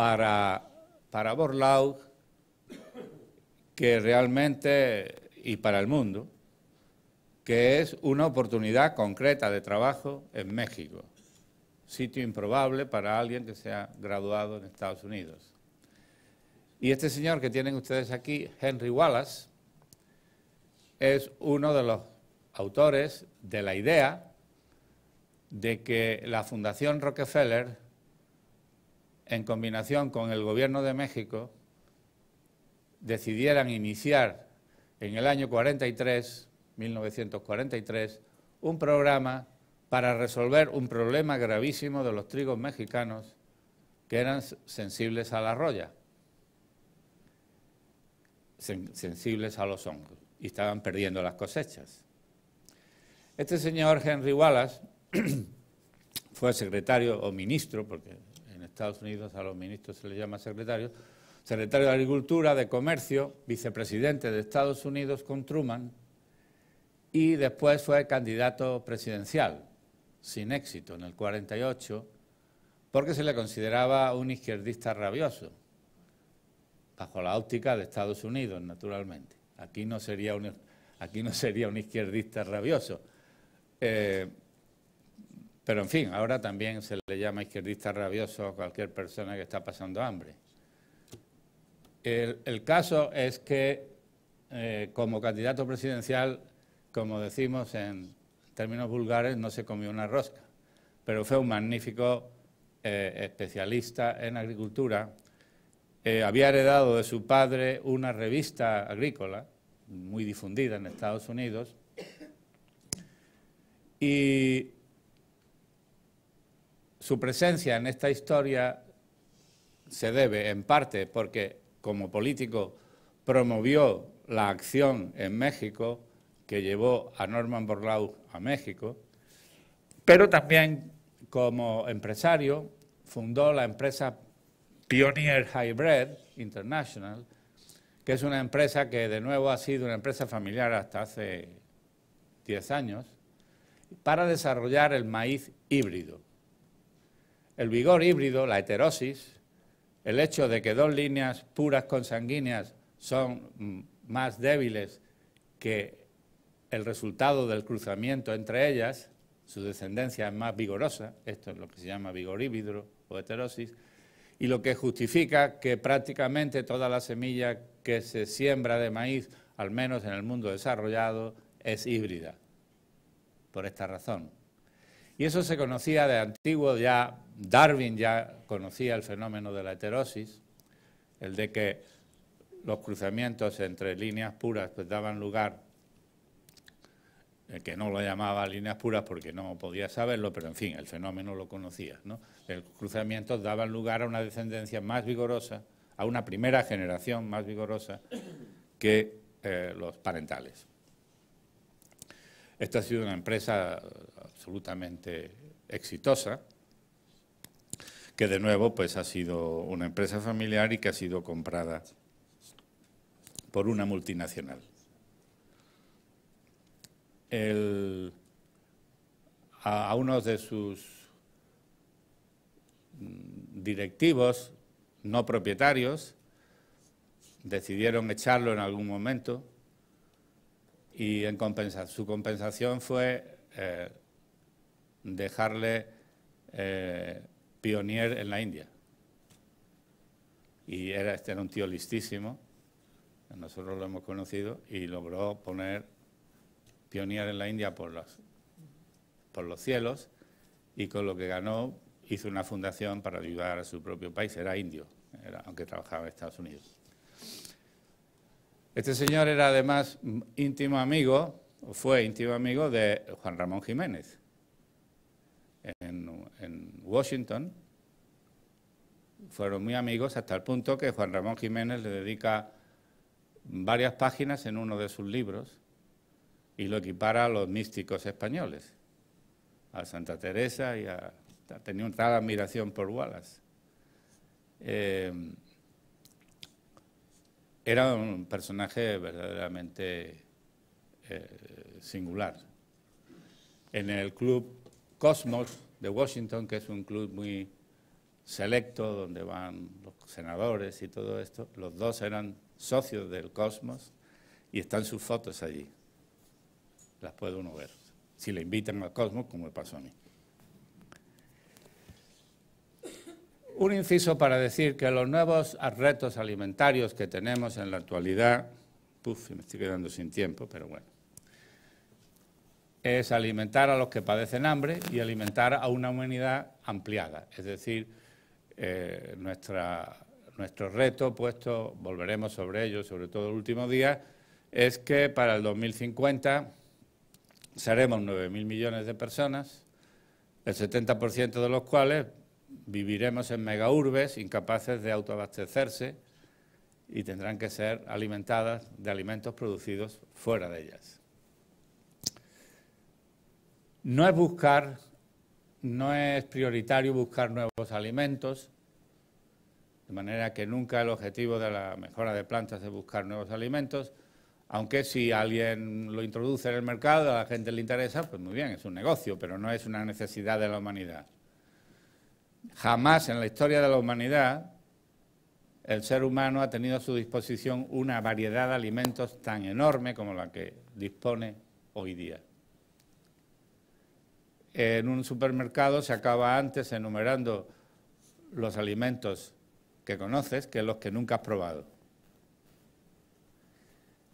para, para Borlaug que realmente, y para el mundo, que es una oportunidad concreta de trabajo en México, sitio improbable para alguien que se ha graduado en Estados Unidos. Y este señor que tienen ustedes aquí, Henry Wallace, es uno de los autores de la idea de que la Fundación Rockefeller en combinación con el gobierno de México, decidieran iniciar en el año 43, 1943, un programa para resolver un problema gravísimo de los trigos mexicanos que eran sensibles a la roya, sensibles a los hongos, y estaban perdiendo las cosechas. Este señor Henry Wallace *clears throat* fue secretario o ministro, porque Estados Unidos a los ministros se les llama secretarios, secretario de Agricultura, de Comercio, vicepresidente de Estados Unidos con Truman y después fue candidato presidencial, sin éxito, en el 48, porque se le consideraba un izquierdista rabioso, bajo la óptica de Estados Unidos, naturalmente. Aquí no sería un, aquí no sería un izquierdista rabioso. Eh, pero en fin, ahora también se le llama izquierdista rabioso a cualquier persona que está pasando hambre. El, caso es que eh, como candidato presidencial, como decimos en términos vulgares, no se comió una rosca, pero fue un magnífico eh, especialista en agricultura. Eh, había heredado de su padre una revista agrícola muy difundida en Estados Unidos y su presencia en esta historia se debe en parte porque como político promovió la acción en México que llevó a Norman Borlaug a México, pero también como empresario fundó la empresa Pioneer Hybrid International, que es una empresa que de nuevo ha sido una empresa familiar hasta hace 10 años, para desarrollar el maíz híbrido. El vigor híbrido, la heterosis, el hecho de que dos líneas puras consanguíneas son mm, más débiles que el resultado del cruzamiento entre ellas, su descendencia es más vigorosa, esto es lo que se llama vigor híbrido o heterosis, y lo que justifica que prácticamente toda la semilla que se siembra de maíz, al menos en el mundo desarrollado, es híbrida, por esta razón. Y eso se conocía de antiguo ya Darwin ya conocía el fenómeno de la heterosis, el de que los cruzamientos entre líneas puras pues, daban lugar, que no lo llamaba líneas puras porque no podía saberlo, pero en fin, el fenómeno lo conocía, Los cruzamientos daban lugar a una descendencia más vigorosa, a una primera generación más vigorosa que eh, los parentales. Esta ha sido una empresa absolutamente exitosa, que de nuevo pues ha sido una empresa familiar y que ha sido comprada por una multinacional. a, unos uno de sus directivos no propietarios decidieron echarlo en algún momento y en compensar su compensación fue eh, dejarle eh, Pionier en la India. Y era, este era un tío listísimo, nosotros lo hemos conocido, y logró poner Pionier en la India por los, por los cielos, y con lo que ganó hizo una fundación para ayudar a su propio país. Era indio, aunque trabajaba en Estados Unidos. Este señor era además íntimo amigo, fue íntimo amigo de Juan Ramón Jiménez, Washington. Fueron muy amigos hasta el punto que Juan Ramón Jiménez le dedica varias páginas en uno de sus libros y lo equipara a los místicos españoles, a Santa Teresa y a... tenía una tal admiración por Wallace. Eh, era un personaje verdaderamente eh, singular. En el club Cosmos de Washington, que es un club muy selecto, donde van los senadores y todo esto. Los dos eran socios del Cosmos y están sus fotos allí. Las puede uno ver, si le invitan al Cosmos, como me pasó a mí. Un inciso para decir que los nuevos retos alimentarios que tenemos en la actualidad, puff, me estoy quedando sin tiempo, pero bueno, es alimentar a los que padecen hambre y alimentar a una humanidad ampliada. Es decir, eh, nuestro reto puesto, volveremos sobre ello, sobre todo el último día, es que para el 2050 seremos 9.000 millones de personas, el 70% de los cuales viviremos en megaurbes incapaces de autoabastecerse y tendrán que ser alimentadas de alimentos producidos fuera de ellas. No es buscar, no es prioritario buscar nuevos alimentos, de manera que nunca el objetivo de la mejora de plantas es buscar nuevos alimentos, aunque si alguien lo introduce en el mercado, a la gente le interesa, pues muy bien, es un negocio, pero no es una necesidad de la humanidad. Jamás en la historia de la humanidad el ser humano ha tenido a su disposición una variedad de alimentos tan enorme como la que dispone hoy día en un supermercado se acaba antes enumerando los alimentos que conoces que los que nunca has probado.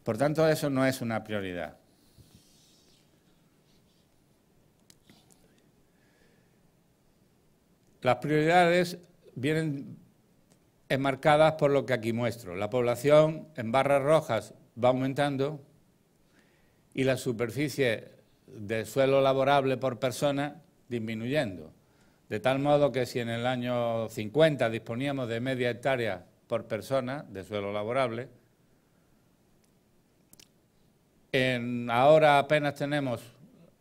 Por tanto, eso no es una prioridad. Las prioridades vienen enmarcadas por lo que aquí muestro. La población en barras rojas va aumentando y la superficie de suelo laborable por persona disminuyendo. De tal modo que si en el año 50 disponíamos de media hectárea por persona de suelo laborable, ahora apenas tenemos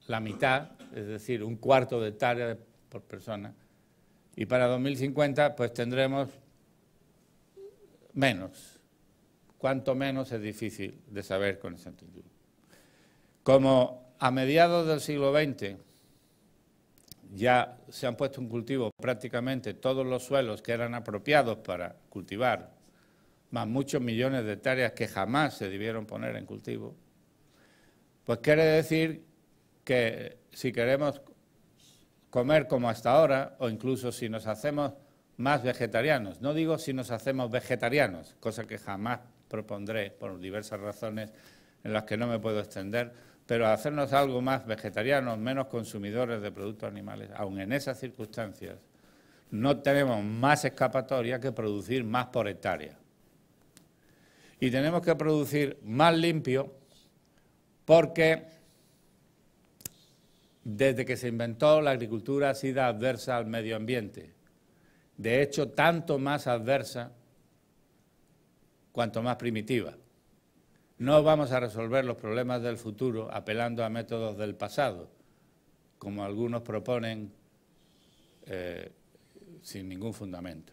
la mitad, es decir, un cuarto de hectárea por persona, y para 2050 pues tendremos menos. Cuanto menos es difícil de saber con exactitud. Como a mediados del siglo XX ya se han puesto en cultivo prácticamente todos los suelos que eran apropiados para cultivar, más muchos millones de hectáreas que jamás se debieron poner en cultivo, pues quiere decir que si queremos comer como hasta ahora, o incluso si nos hacemos más vegetarianos, no digo si nos hacemos vegetarianos, cosa que jamás propondré por diversas razones en las que no me puedo extender, pero hacernos algo más vegetarianos, menos consumidores de productos animales, aun en esas circunstancias, no tenemos más escapatoria que producir más por hectárea. Y tenemos que producir más limpio porque desde que se inventó la agricultura ha sido adversa al medio ambiente. De hecho, tanto más adversa cuanto más primitiva. No vamos a resolver los problemas del futuro apelando a métodos del pasado, como algunos proponen eh, sin ningún fundamento.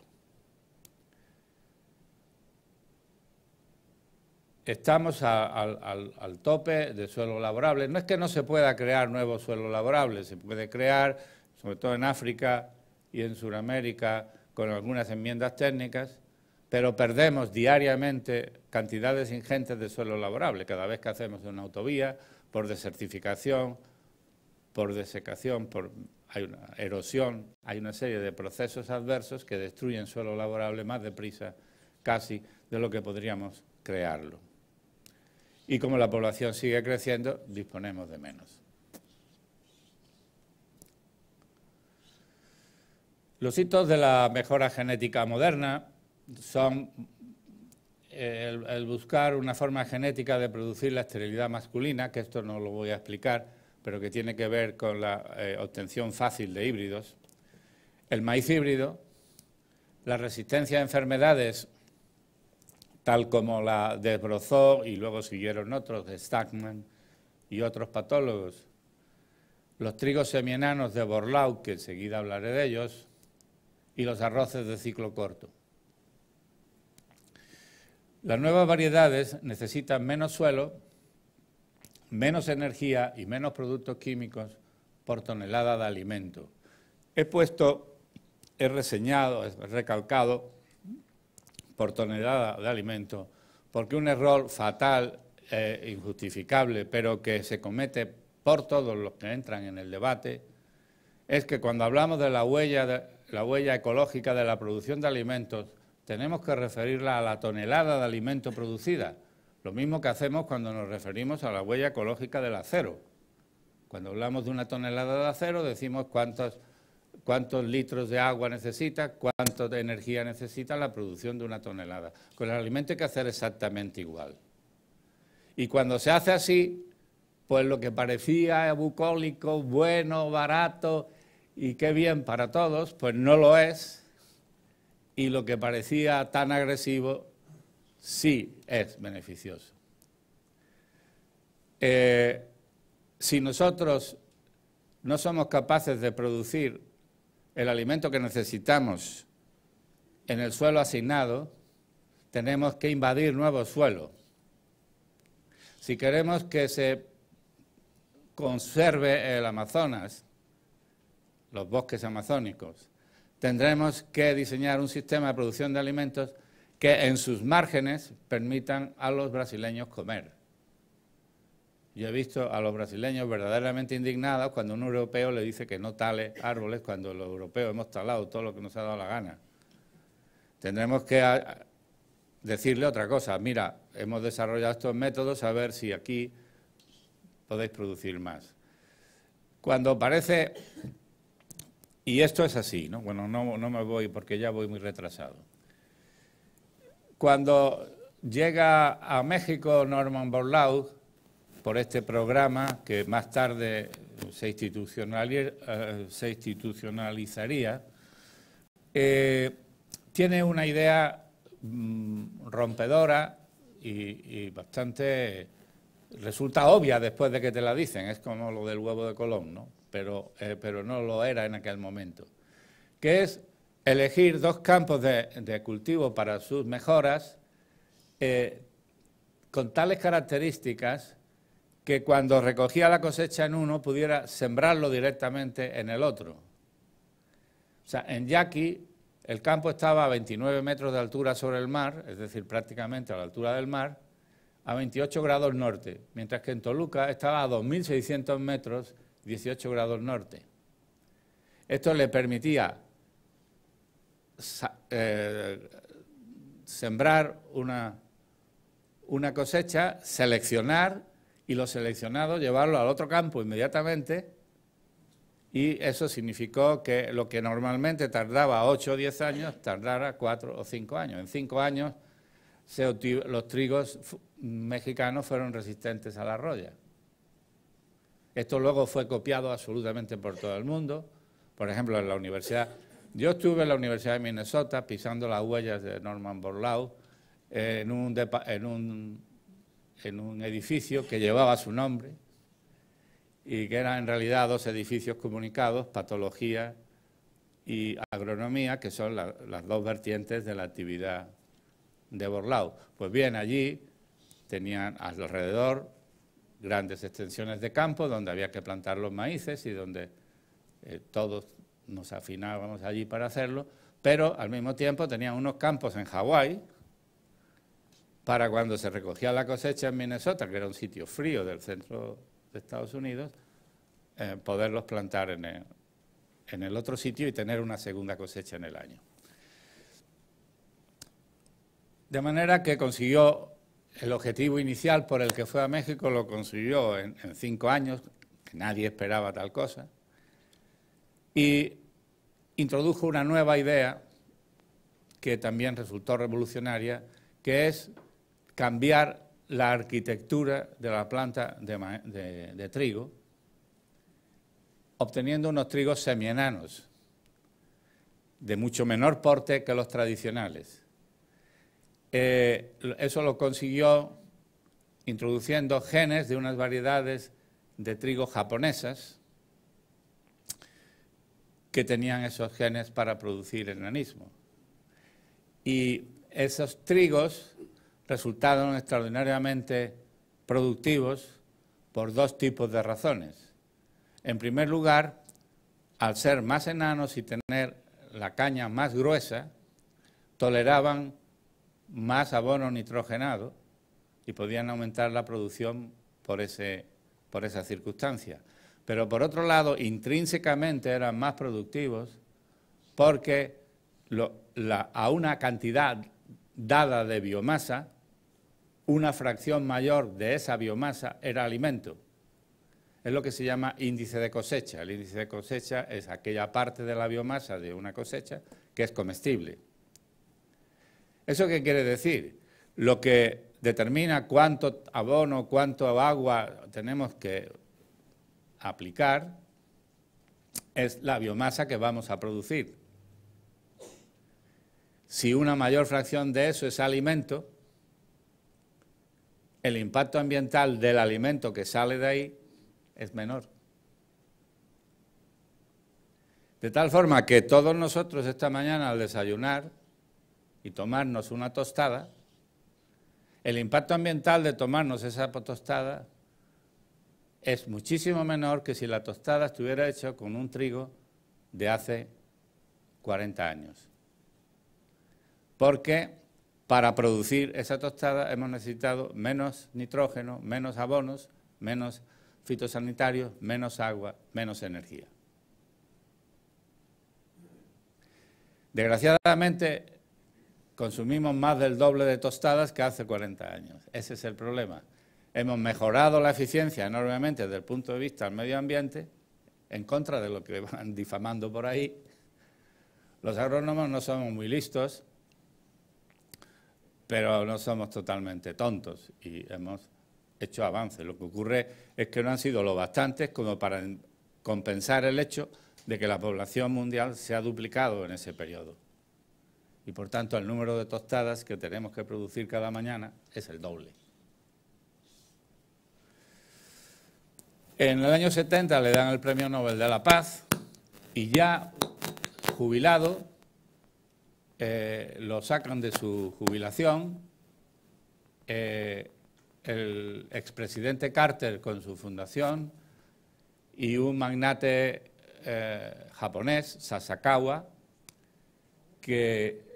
Estamos al, al, tope de suelo laborable. No es que no se pueda crear nuevo suelo laborable, se puede crear, sobre todo en África y en Sudamérica, con algunas enmiendas técnicas, pero perdemos diariamente cantidades ingentes de suelo laborable cada vez que hacemos una autovía, por desertificación, por desecación, por hay una erosión, hay una serie de procesos adversos que destruyen suelo laborable más deprisa casi de lo que podríamos crearlo. Y como la población sigue creciendo, disponemos de menos. Los hitos de la mejora genética moderna son eh, el, buscar una forma genética de producir la esterilidad masculina, que esto no lo voy a explicar, pero que tiene que ver con la eh, obtención fácil de híbridos, el maíz híbrido, la resistencia a enfermedades, tal como la desbrozó y luego siguieron otros, de Stackman y otros patólogos, los trigos semienanos de Borlau, que enseguida hablaré de ellos, y los arroces de ciclo corto. Las nuevas variedades necesitan menos suelo, menos energía y menos productos químicos por tonelada de alimento. He puesto, he reseñado, he recalcado por tonelada de alimento, porque un error fatal, eh, injustificable, pero que se comete por todos los que entran en el debate, es que cuando hablamos de la huella, de, la huella ecológica de la producción de alimentos, tenemos que referirla a la tonelada de alimento producida, lo mismo que hacemos cuando nos referimos a la huella ecológica del acero. Cuando hablamos de una tonelada de acero decimos cuántos, litros de agua necesita, cuánto de energía necesita la producción de una tonelada. Con el alimento hay que hacer exactamente igual. Y cuando se hace así, pues lo que parecía bucólico, bueno, barato y qué bien para todos, pues no lo es y lo que parecía tan agresivo sí es beneficioso. Eh, si nosotros no somos capaces de producir el alimento que necesitamos en el suelo asignado, tenemos que invadir nuevos suelos. Si queremos que se conserve el Amazonas, los bosques amazónicos, tendremos que diseñar un sistema de producción de alimentos que en sus márgenes permitan a los brasileños comer. Yo he visto a los brasileños verdaderamente indignados cuando un europeo le dice que no tale árboles, cuando los europeos hemos talado todo lo que nos ha dado la gana. Tendremos que ah, decirle otra cosa, mira, hemos desarrollado estos métodos a ver si aquí podéis producir más. Cuando parece y esto es así, ¿no? Bueno, no, me voy porque ya voy muy retrasado. Cuando llega a México Norman Borlaug por este programa que más tarde se, eh, institucionalizaría, eh, tiene una idea mm, rompedora y, bastante... Resulta obvia después de que te la dicen, es como lo del huevo de Colón, ¿no? Eh, pero, no lo era en aquel momento, que es elegir dos campos de, cultivo para sus mejoras eh, con tales características que cuando recogía la cosecha en uno pudiera sembrarlo directamente en el otro. O sea, en Yaqui el campo estaba a 29 metros de altura sobre el mar, es decir, prácticamente a la altura del mar, a 28 grados norte, mientras que en Toluca estaba a 2.600 metros 18 grados norte. Esto le permitía eh, sembrar una, una cosecha, seleccionar y los seleccionados llevarlo al otro campo inmediatamente y eso significó que lo que normalmente tardaba 8 o 10 años, tardara 4 o 5 años. En 5 años los trigos mexicanos fueron resistentes a la roya. Esto luego fue copiado absolutamente por todo el mundo. Por ejemplo, en la universidad. Yo estuve en la Universidad de Minnesota pisando las huellas de Norman Borlaug en, un edificio que llevaba su nombre y que eran en realidad dos edificios comunicados, patología y agronomía, que son las dos vertientes de la actividad de Borlau. Pues bien, allí tenían alrededor grandes extensiones de campo donde había que plantar los maíces y donde eh, todos nos afinábamos allí para hacerlo, pero al mismo tiempo tenían unos campos en Hawái para cuando se recogía la cosecha en Minnesota, que era un sitio frío del centro de Estados Unidos, eh, poderlos plantar en el otro sitio y tener una segunda cosecha en el año. De manera que consiguió el objetivo inicial por el que fue a México lo consiguió en, cinco años, que nadie esperaba tal cosa, y introdujo una nueva idea que también resultó revolucionaria, que es cambiar la arquitectura de la planta de, trigo, obteniendo unos trigos semienanos de mucho menor porte que los tradicionales. Eh, eso lo consiguió introduciendo genes de unas variedades de trigo japonesas que tenían esos genes para producir enanismo. Y esos trigos resultaron extraordinariamente productivos por dos tipos de razones. En primer lugar, al ser más enanos y tener la caña más gruesa, toleraban más abono nitrogenado y podían aumentar la producción por, ese, por esa circunstancia. Pero por otro lado, intrínsecamente eran más productivos porque a una cantidad dada de biomasa, una fracción mayor de esa biomasa era alimento. Es lo que se llama índice de cosecha. El índice de cosecha es aquella parte de la biomasa de una cosecha que es comestible. ¿Eso qué quiere decir? Lo que determina cuánto abono, cuánto agua tenemos que aplicar es la biomasa que vamos a producir. Si una mayor fracción de eso es alimento, el impacto ambiental del alimento que sale de ahí es menor. De tal forma que todos nosotros esta mañana al desayunar y tomarnos una tostada, el impacto ambiental de tomarnos esa tostada es muchísimo menor que si la tostada estuviera hecha con un trigo de hace 40 años. Porque para producir esa tostada hemos necesitado menos nitrógeno, menos abonos, menos fitosanitarios, menos agua, menos energía. Desgraciadamente, consumimos más del doble de tostadas que hace 40 años. Ese es el problema. Hemos mejorado la eficiencia enormemente desde el punto de vista del medio ambiente, en contra de lo que *laughs* van difamando por ahí. Los agrónomos no somos muy listos, pero no somos totalmente tontos y hemos hecho avances. Lo que ocurre es que no han sido lo bastantes como para compensar el hecho de que la población mundial se ha duplicado en ese periodo y por tanto el número de tostadas que tenemos que producir cada mañana es el doble. En el año 70 le dan el Premio Nobel de la Paz y ya jubilado eh, lo sacan de su jubilación. Eh, el expresidente Carter con su fundación y un magnate eh, japonés, Sasakawa, que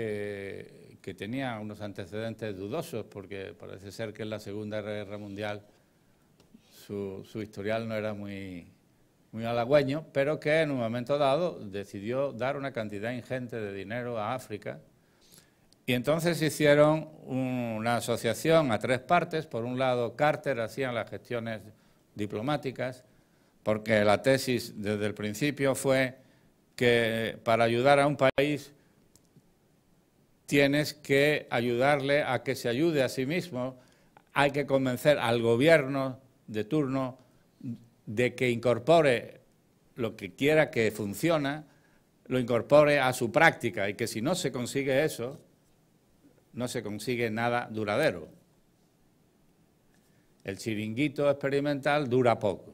eh, que tenía unos antecedentes dudosos, porque parece ser que en la Segunda Guerra Mundial su, historial no era muy, muy halagüeño, pero que en un momento dado decidió dar una cantidad ingente de dinero a África. Y entonces hicieron una asociación a tres partes. Por un lado, Carter hacía las gestiones diplomáticas, porque la tesis desde el principio fue que para ayudar a un país tienes que ayudarle a que se ayude a sí mismo, hay que convencer al gobierno de turno de que incorpore lo que quiera que funcione, lo incorpore a su práctica y que si no se consigue eso, no se consigue nada duradero. El chiringuito experimental dura poco.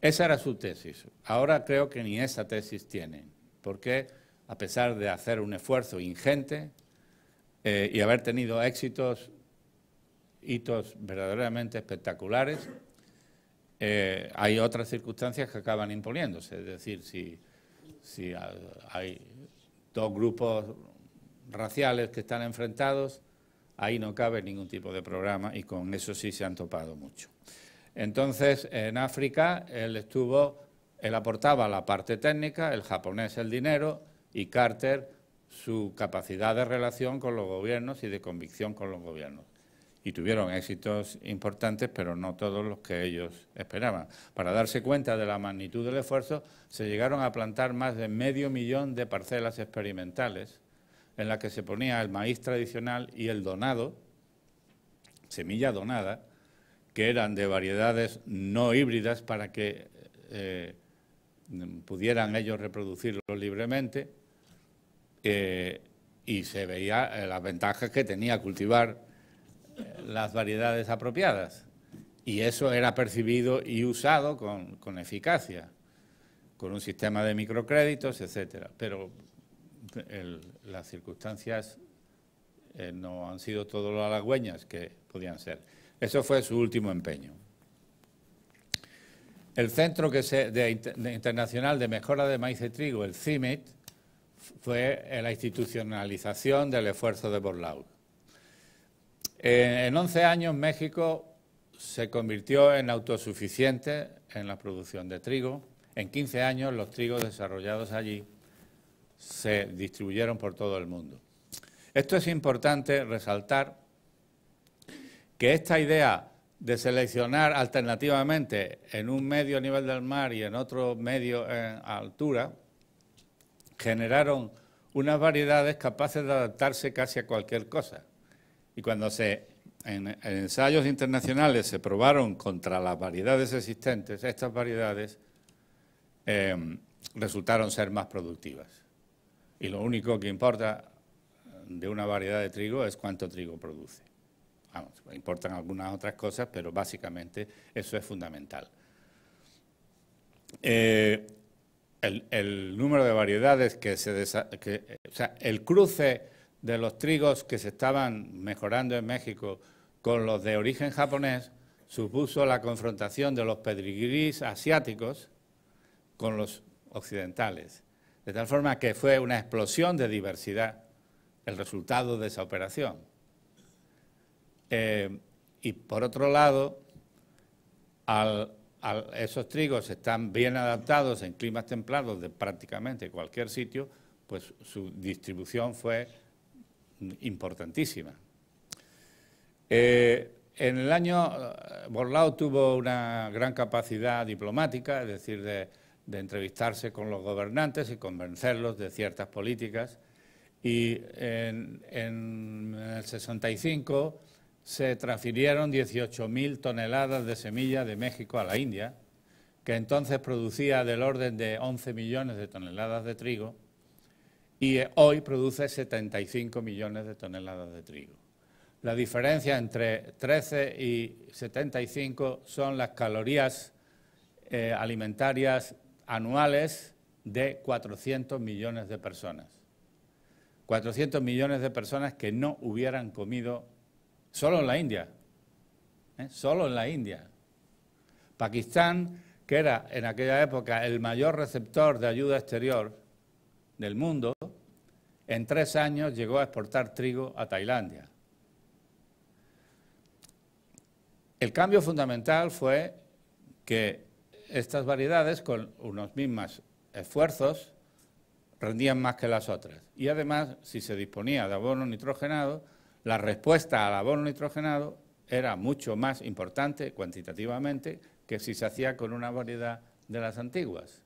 Esa era su tesis. Ahora creo que ni esa tesis tienen, porque a pesar de hacer un esfuerzo ingente eh, y haber tenido éxitos, hitos verdaderamente espectaculares, eh, hay otras circunstancias que acaban imponiéndose. Es decir, si, hay dos grupos raciales que están enfrentados, ahí no cabe ningún tipo de programa y con eso sí se han topado mucho. Entonces, en África, él estuvo, él aportaba la parte técnica, el japonés el dinero y Carter su capacidad de relación con los gobiernos y de convicción con los gobiernos. Y tuvieron éxitos importantes, pero no todos los que ellos esperaban. Para darse cuenta de la magnitud del esfuerzo, se llegaron a plantar más de medio millón de parcelas experimentales en las que se ponía el maíz tradicional y el donado, semilla donada, que eran de variedades no híbridas para que eh, pudieran ellos reproducirlos libremente eh, y se veía eh, las ventajas que tenía cultivar eh, las variedades apropiadas. Y eso era percibido y usado con, eficacia, con un sistema de microcréditos, etcétera. Pero las circunstancias no han sido todas las halagüeñas que podían ser. Eso fue su último empeño. El Centro que se, Internacional de Mejora de Maíz y Trigo, el CIMIT, fue la institucionalización del esfuerzo de Borlaug. Eh, en 11 años México se convirtió en autosuficiente en la producción de trigo. En 15 años los trigos desarrollados allí se distribuyeron por todo el mundo. Esto es importante resaltar que esta idea de seleccionar alternativamente en un medio nivel del mar y en otro medio en eh, altura generaron unas variedades capaces de adaptarse casi a cualquier cosa. Y cuando se, en, ensayos internacionales se probaron contra las variedades existentes, estas variedades em, resultaron ser más productivas. Y lo único que importa eh, de una variedad de trigo es cuánto trigo produce. Vamos, importan algunas otras cosas, pero básicamente eso es fundamental. Eh, el, número de variedades que se... o sea, el cruce de los trigos que se estaban mejorando en México con los de origen japonés supuso la confrontación de los pedrigrís asiáticos con los occidentales. De tal forma que fue una explosión de diversidad el resultado de esa operación. Eh, y por otro lado, al esos trigos están bien adaptados en climas templados de prácticamente cualquier sitio, pues su distribución fue importantísima. Eh, en el año, eh, Borlao tuvo una gran capacidad diplomática, es decir, de, entrevistarse con los gobernantes y convencerlos de ciertas políticas. Y en el 65 se transfirieron 18.000 toneladas de semillas de México a la India, que entonces producía del orden de 11 millones de toneladas de trigo y eh, hoy produce 75 millones de toneladas de trigo. La diferencia entre 13 y 75 son las calorías eh, alimentarias anuales de 400 millones de personas. 400 millones de personas que no hubieran comido Solo en la India. ¿eh? Solo en la India. Pakistán, que era en aquella época el mayor receptor de ayuda exterior del mundo, en tres años llegó a exportar trigo a Tailandia. El cambio fundamental fue que estas variedades, con unos mismos esfuerzos, rendían más que las otras. Y además, si se disponía de abono nitrogenado, la respuesta al abono nitrogenado era mucho más importante cuantitativamente que si se hacía con una variedad de las antiguas.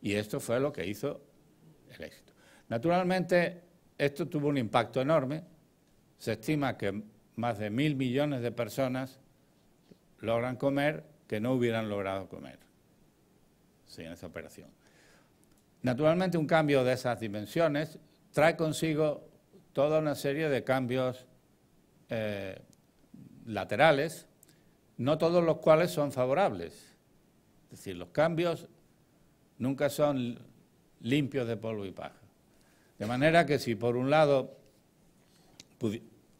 Y esto fue lo que hizo el éxito. Naturalmente, esto tuvo un impacto enorme. Se estima que más de mil millones de personas logran comer que no hubieran logrado comer sin esa operación. Naturalmente, un cambio de esas dimensiones trae consigo toda una serie de cambios eh, laterales, no todos los cuales son favorables. Es decir, los cambios nunca son limpios de polvo y paja. De manera que si por un lado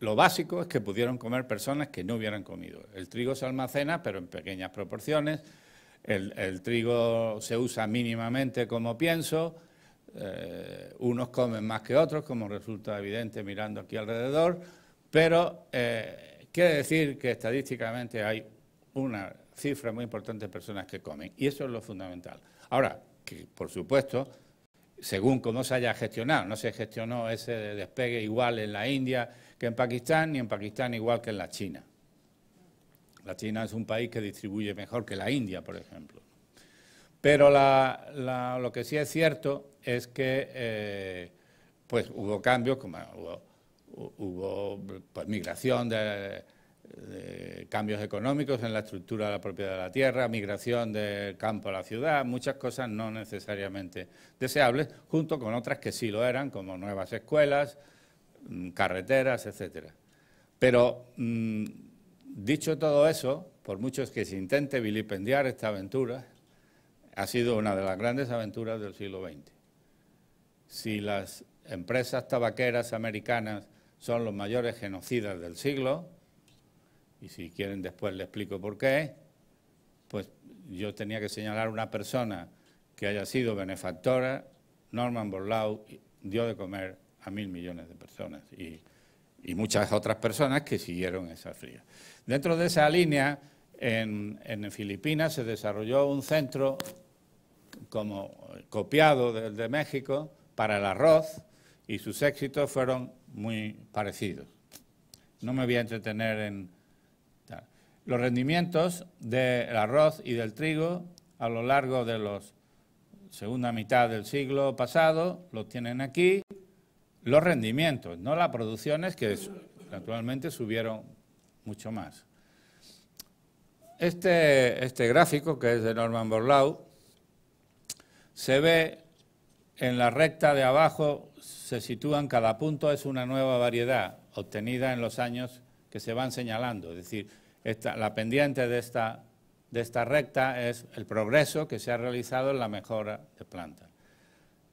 lo básico es que pudieron comer personas que no hubieran comido. El trigo se almacena, pero en pequeñas proporciones. el trigo se usa mínimamente como pienso. Eh, unos comen más que otros, como resulta evidente mirando aquí alrededor, pero eh, quiere decir que estadísticamente hay una cifra muy importante de personas que comen, y eso es lo fundamental. Ahora, que por supuesto, según cómo se haya gestionado, no se gestionó ese despegue igual en la India que en Pakistán, ni en Pakistán igual que en la China. La China es un país que distribuye mejor que la India, por ejemplo. Pero lo que sí es cierto es que eh, pues, hubo cambios, como hubo, pues, migración de, cambios económicos en la estructura de la propiedad de la tierra, migración del campo a la ciudad, muchas cosas no necesariamente deseables, junto con otras que sí lo eran, como nuevas escuelas, mm, carreteras, etcétera. Pero mm, dicho todo eso, por muchos que se intente vilipendiar esta aventura, ha sido una de las grandes aventuras del siglo XX. Si las empresas tabaqueras americanas son los mayores genocidas del siglo, y si quieren después le explico por qué, pues yo tenía que señalar una persona que haya sido benefactora, Norman Borlaug dio de comer a mil millones de personas y, muchas otras personas que siguieron esa fría. Dentro de esa línea, en Filipinas se desarrolló un centro como copiado del de México para el arroz y sus éxitos fueron muy parecidos. No me voy a entretener en... Los rendimientos del arroz y del trigo a lo largo de la segunda mitad del siglo pasado los tienen aquí. Los rendimientos, no las producciones que actualmente subieron mucho más. Este, este gráfico, que es de Norman Borlau, se ve en la recta de abajo, se sitúan cada punto, es una nueva variedad obtenida en los años que se van señalando. Es decir, la pendiente de esta, de esta recta es el progreso que se ha realizado en la mejora de plantas.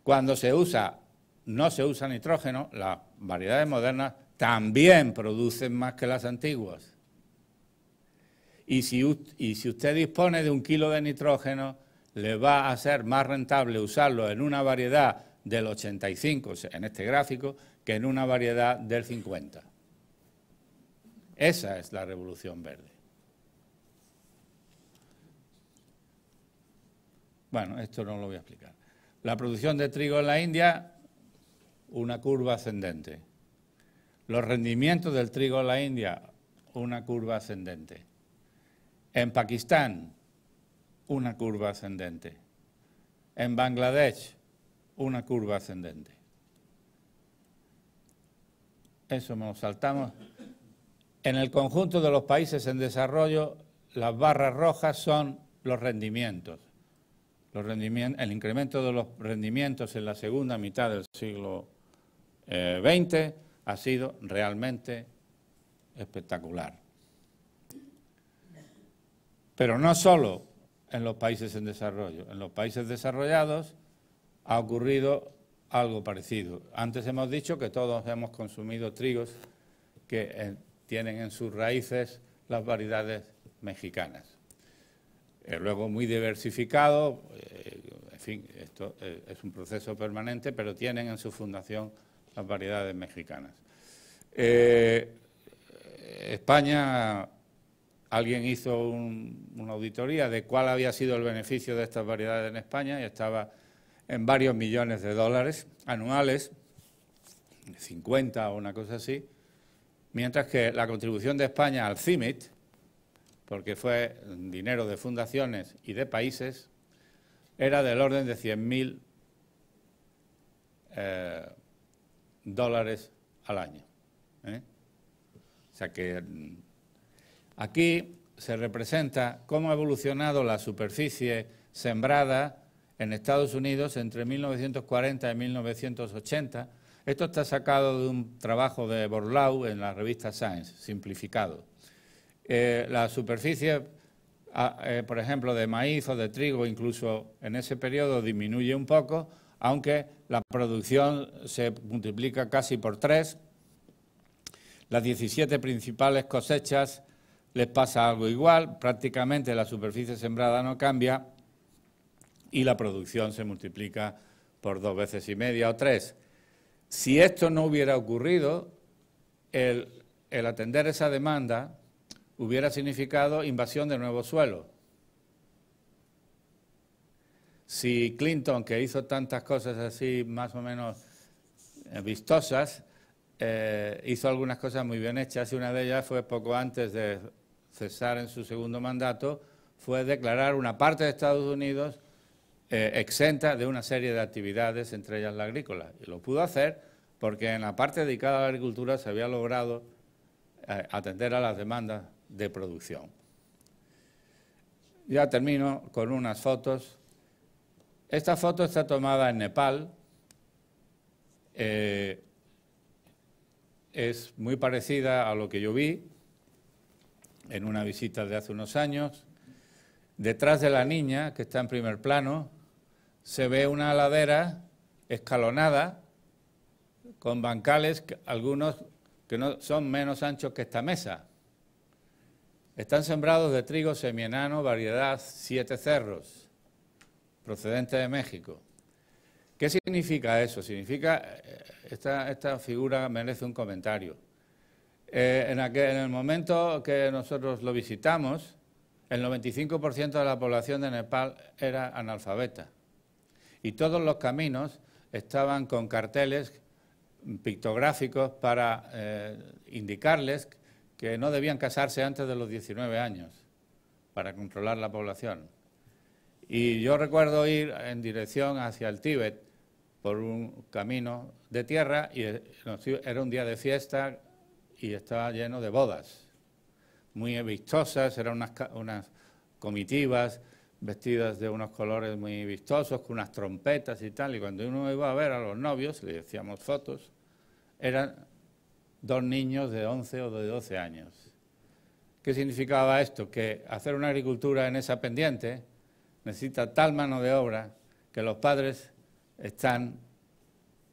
Cuando se usa, no se usa nitrógeno, las variedades modernas también producen más que las antiguas. Y si, y si usted dispone de un kilo de nitrógeno, le va a ser más rentable usarlo en una variedad del 85, en este gráfico, que en una variedad del 50. Esa es la revolución verde. Bueno, esto no lo voy a explicar. La producción de trigo en la India, una curva ascendente. Los rendimientos del trigo en la India, una curva ascendente. En Pakistán, una curva ascendente. En Bangladesh, una curva ascendente. Eso nos saltamos. En el conjunto de los países en desarrollo, las barras rojas son los rendimientos. Los rendimientos el incremento de los rendimientos en la segunda mitad del siglo XX eh, ha sido realmente espectacular. Pero no solo en los países en desarrollo. En los países desarrollados ha ocurrido algo parecido. Antes hemos dicho que todos hemos consumido trigos que eh, tienen en sus raíces las variedades mexicanas. Eh, luego muy diversificado, eh, en fin, esto es un proceso permanente, pero tienen en su fundación las variedades mexicanas. España alguien hizo una auditoría de cuál había sido el beneficio de estas variedades en España y estaba en varios millones de dólares anuales, 50 o una cosa así, mientras que la contribución de España al CIMIT, porque fue dinero de fundaciones y de países, era del orden de 100.000 eh, dólares al año. ¿eh? O sea que mm, Aquí se representa cómo ha evolucionado la superficie sembrada en Estados Unidos entre 1940 y 1980. Esto está sacado de un trabajo de Borlau en la revista Science, simplificado. Eh, la superficie, eh, por ejemplo, de maíz o de trigo, incluso en ese periodo disminuye un poco, aunque la producción se multiplica casi por tres. Las 17 principales cosechas les pasa algo igual, prácticamente la superficie sembrada no cambia y la producción se multiplica por dos veces y media o tres. Si esto no hubiera ocurrido, el, atender esa demanda hubiera significado invasión de nuevo suelo. Si Clinton, que hizo tantas cosas así más o menos eh, vistosas, eh, hizo algunas cosas muy bien hechas y una de ellas fue poco antes de cesar en su segundo mandato fue declarar una parte de Estados Unidos eh, exenta de una serie de actividades, entre ellas la agrícola. Y lo pudo hacer porque en la parte dedicada a la agricultura se había logrado eh, atender a las demandas de producción. Ya termino con unas fotos. Esta foto está tomada en Nepal. Eh, es muy parecida a lo que yo vi, en una visita de hace unos años. Detrás de la niña, que está en primer plano, se ve una ladera escalonada con bancales, algunos que no, son menos anchos que esta mesa. Están sembrados de trigo semienano, variedad siete cerros, procedente de México. ¿Qué significa eso? Significa, eh, esta figura merece un comentario. Eh, en, el momento que nosotros lo visitamos, el 95% de la población de Nepal era analfabeta y todos los caminos estaban con carteles pictográficos para eh, indicarles que no debían casarse antes de los 19 años para controlar la población. Y yo recuerdo ir en dirección hacia el Tíbet por un camino de tierra y eh, era un día de fiesta y estaba lleno de bodas, muy vistosas, eran unas, unas comitivas vestidas de unos colores muy vistosos, con unas trompetas y tal, y cuando uno iba a ver a los novios, le decíamos fotos, eran dos niños de 11 o de 12 años. ¿Qué significaba esto? Que hacer una agricultura en esa pendiente necesita tal mano de obra que los padres están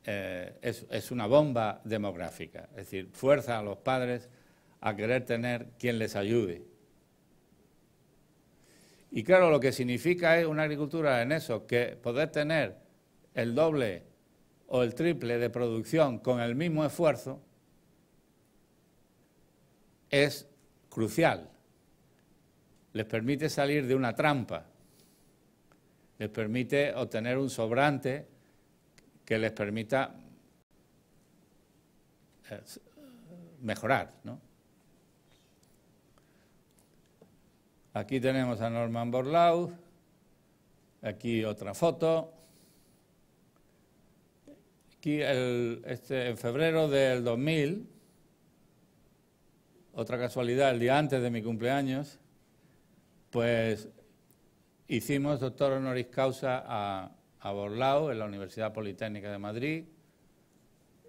eh, es, una bomba demográfica, es decir, fuerza a los padres a querer tener quien les ayude. Y claro, lo que significa es una agricultura en eso, que poder tener el doble o el triple de producción con el mismo esfuerzo es crucial. Les permite salir de una trampa, les permite obtener un sobrante que les permita eh, mejorar. Aquí tenemos a Norman Borlaug, aquí otra foto. Aquí este, en febrero del 2000, otra casualidad, el día antes de mi cumpleaños, pues hicimos doctor honoris causa a a Borlao en la Universidad Politécnica de Madrid.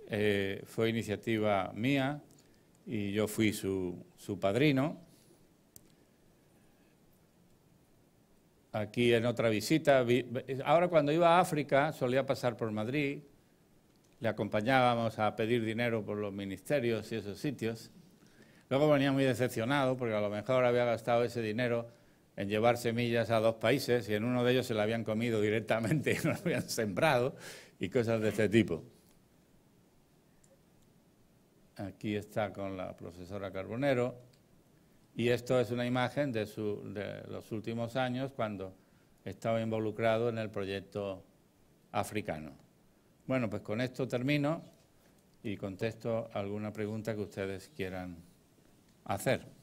Eh, fue iniciativa mía y yo fui su, padrino. Aquí en otra visita, ahora cuando iba a África solía pasar por Madrid, le acompañábamos a pedir dinero por los ministerios y esos sitios. Luego venía muy decepcionado porque a lo mejor había gastado ese dinero en llevar semillas a dos países y en uno de ellos se la habían comido directamente y *laughs* no la habían sembrado y cosas de este tipo. Aquí está con la profesora Carbonero y esto es una imagen de, de los últimos años cuando estaba involucrado en el proyecto africano. Bueno, pues con esto termino y contesto alguna pregunta que ustedes quieran hacer.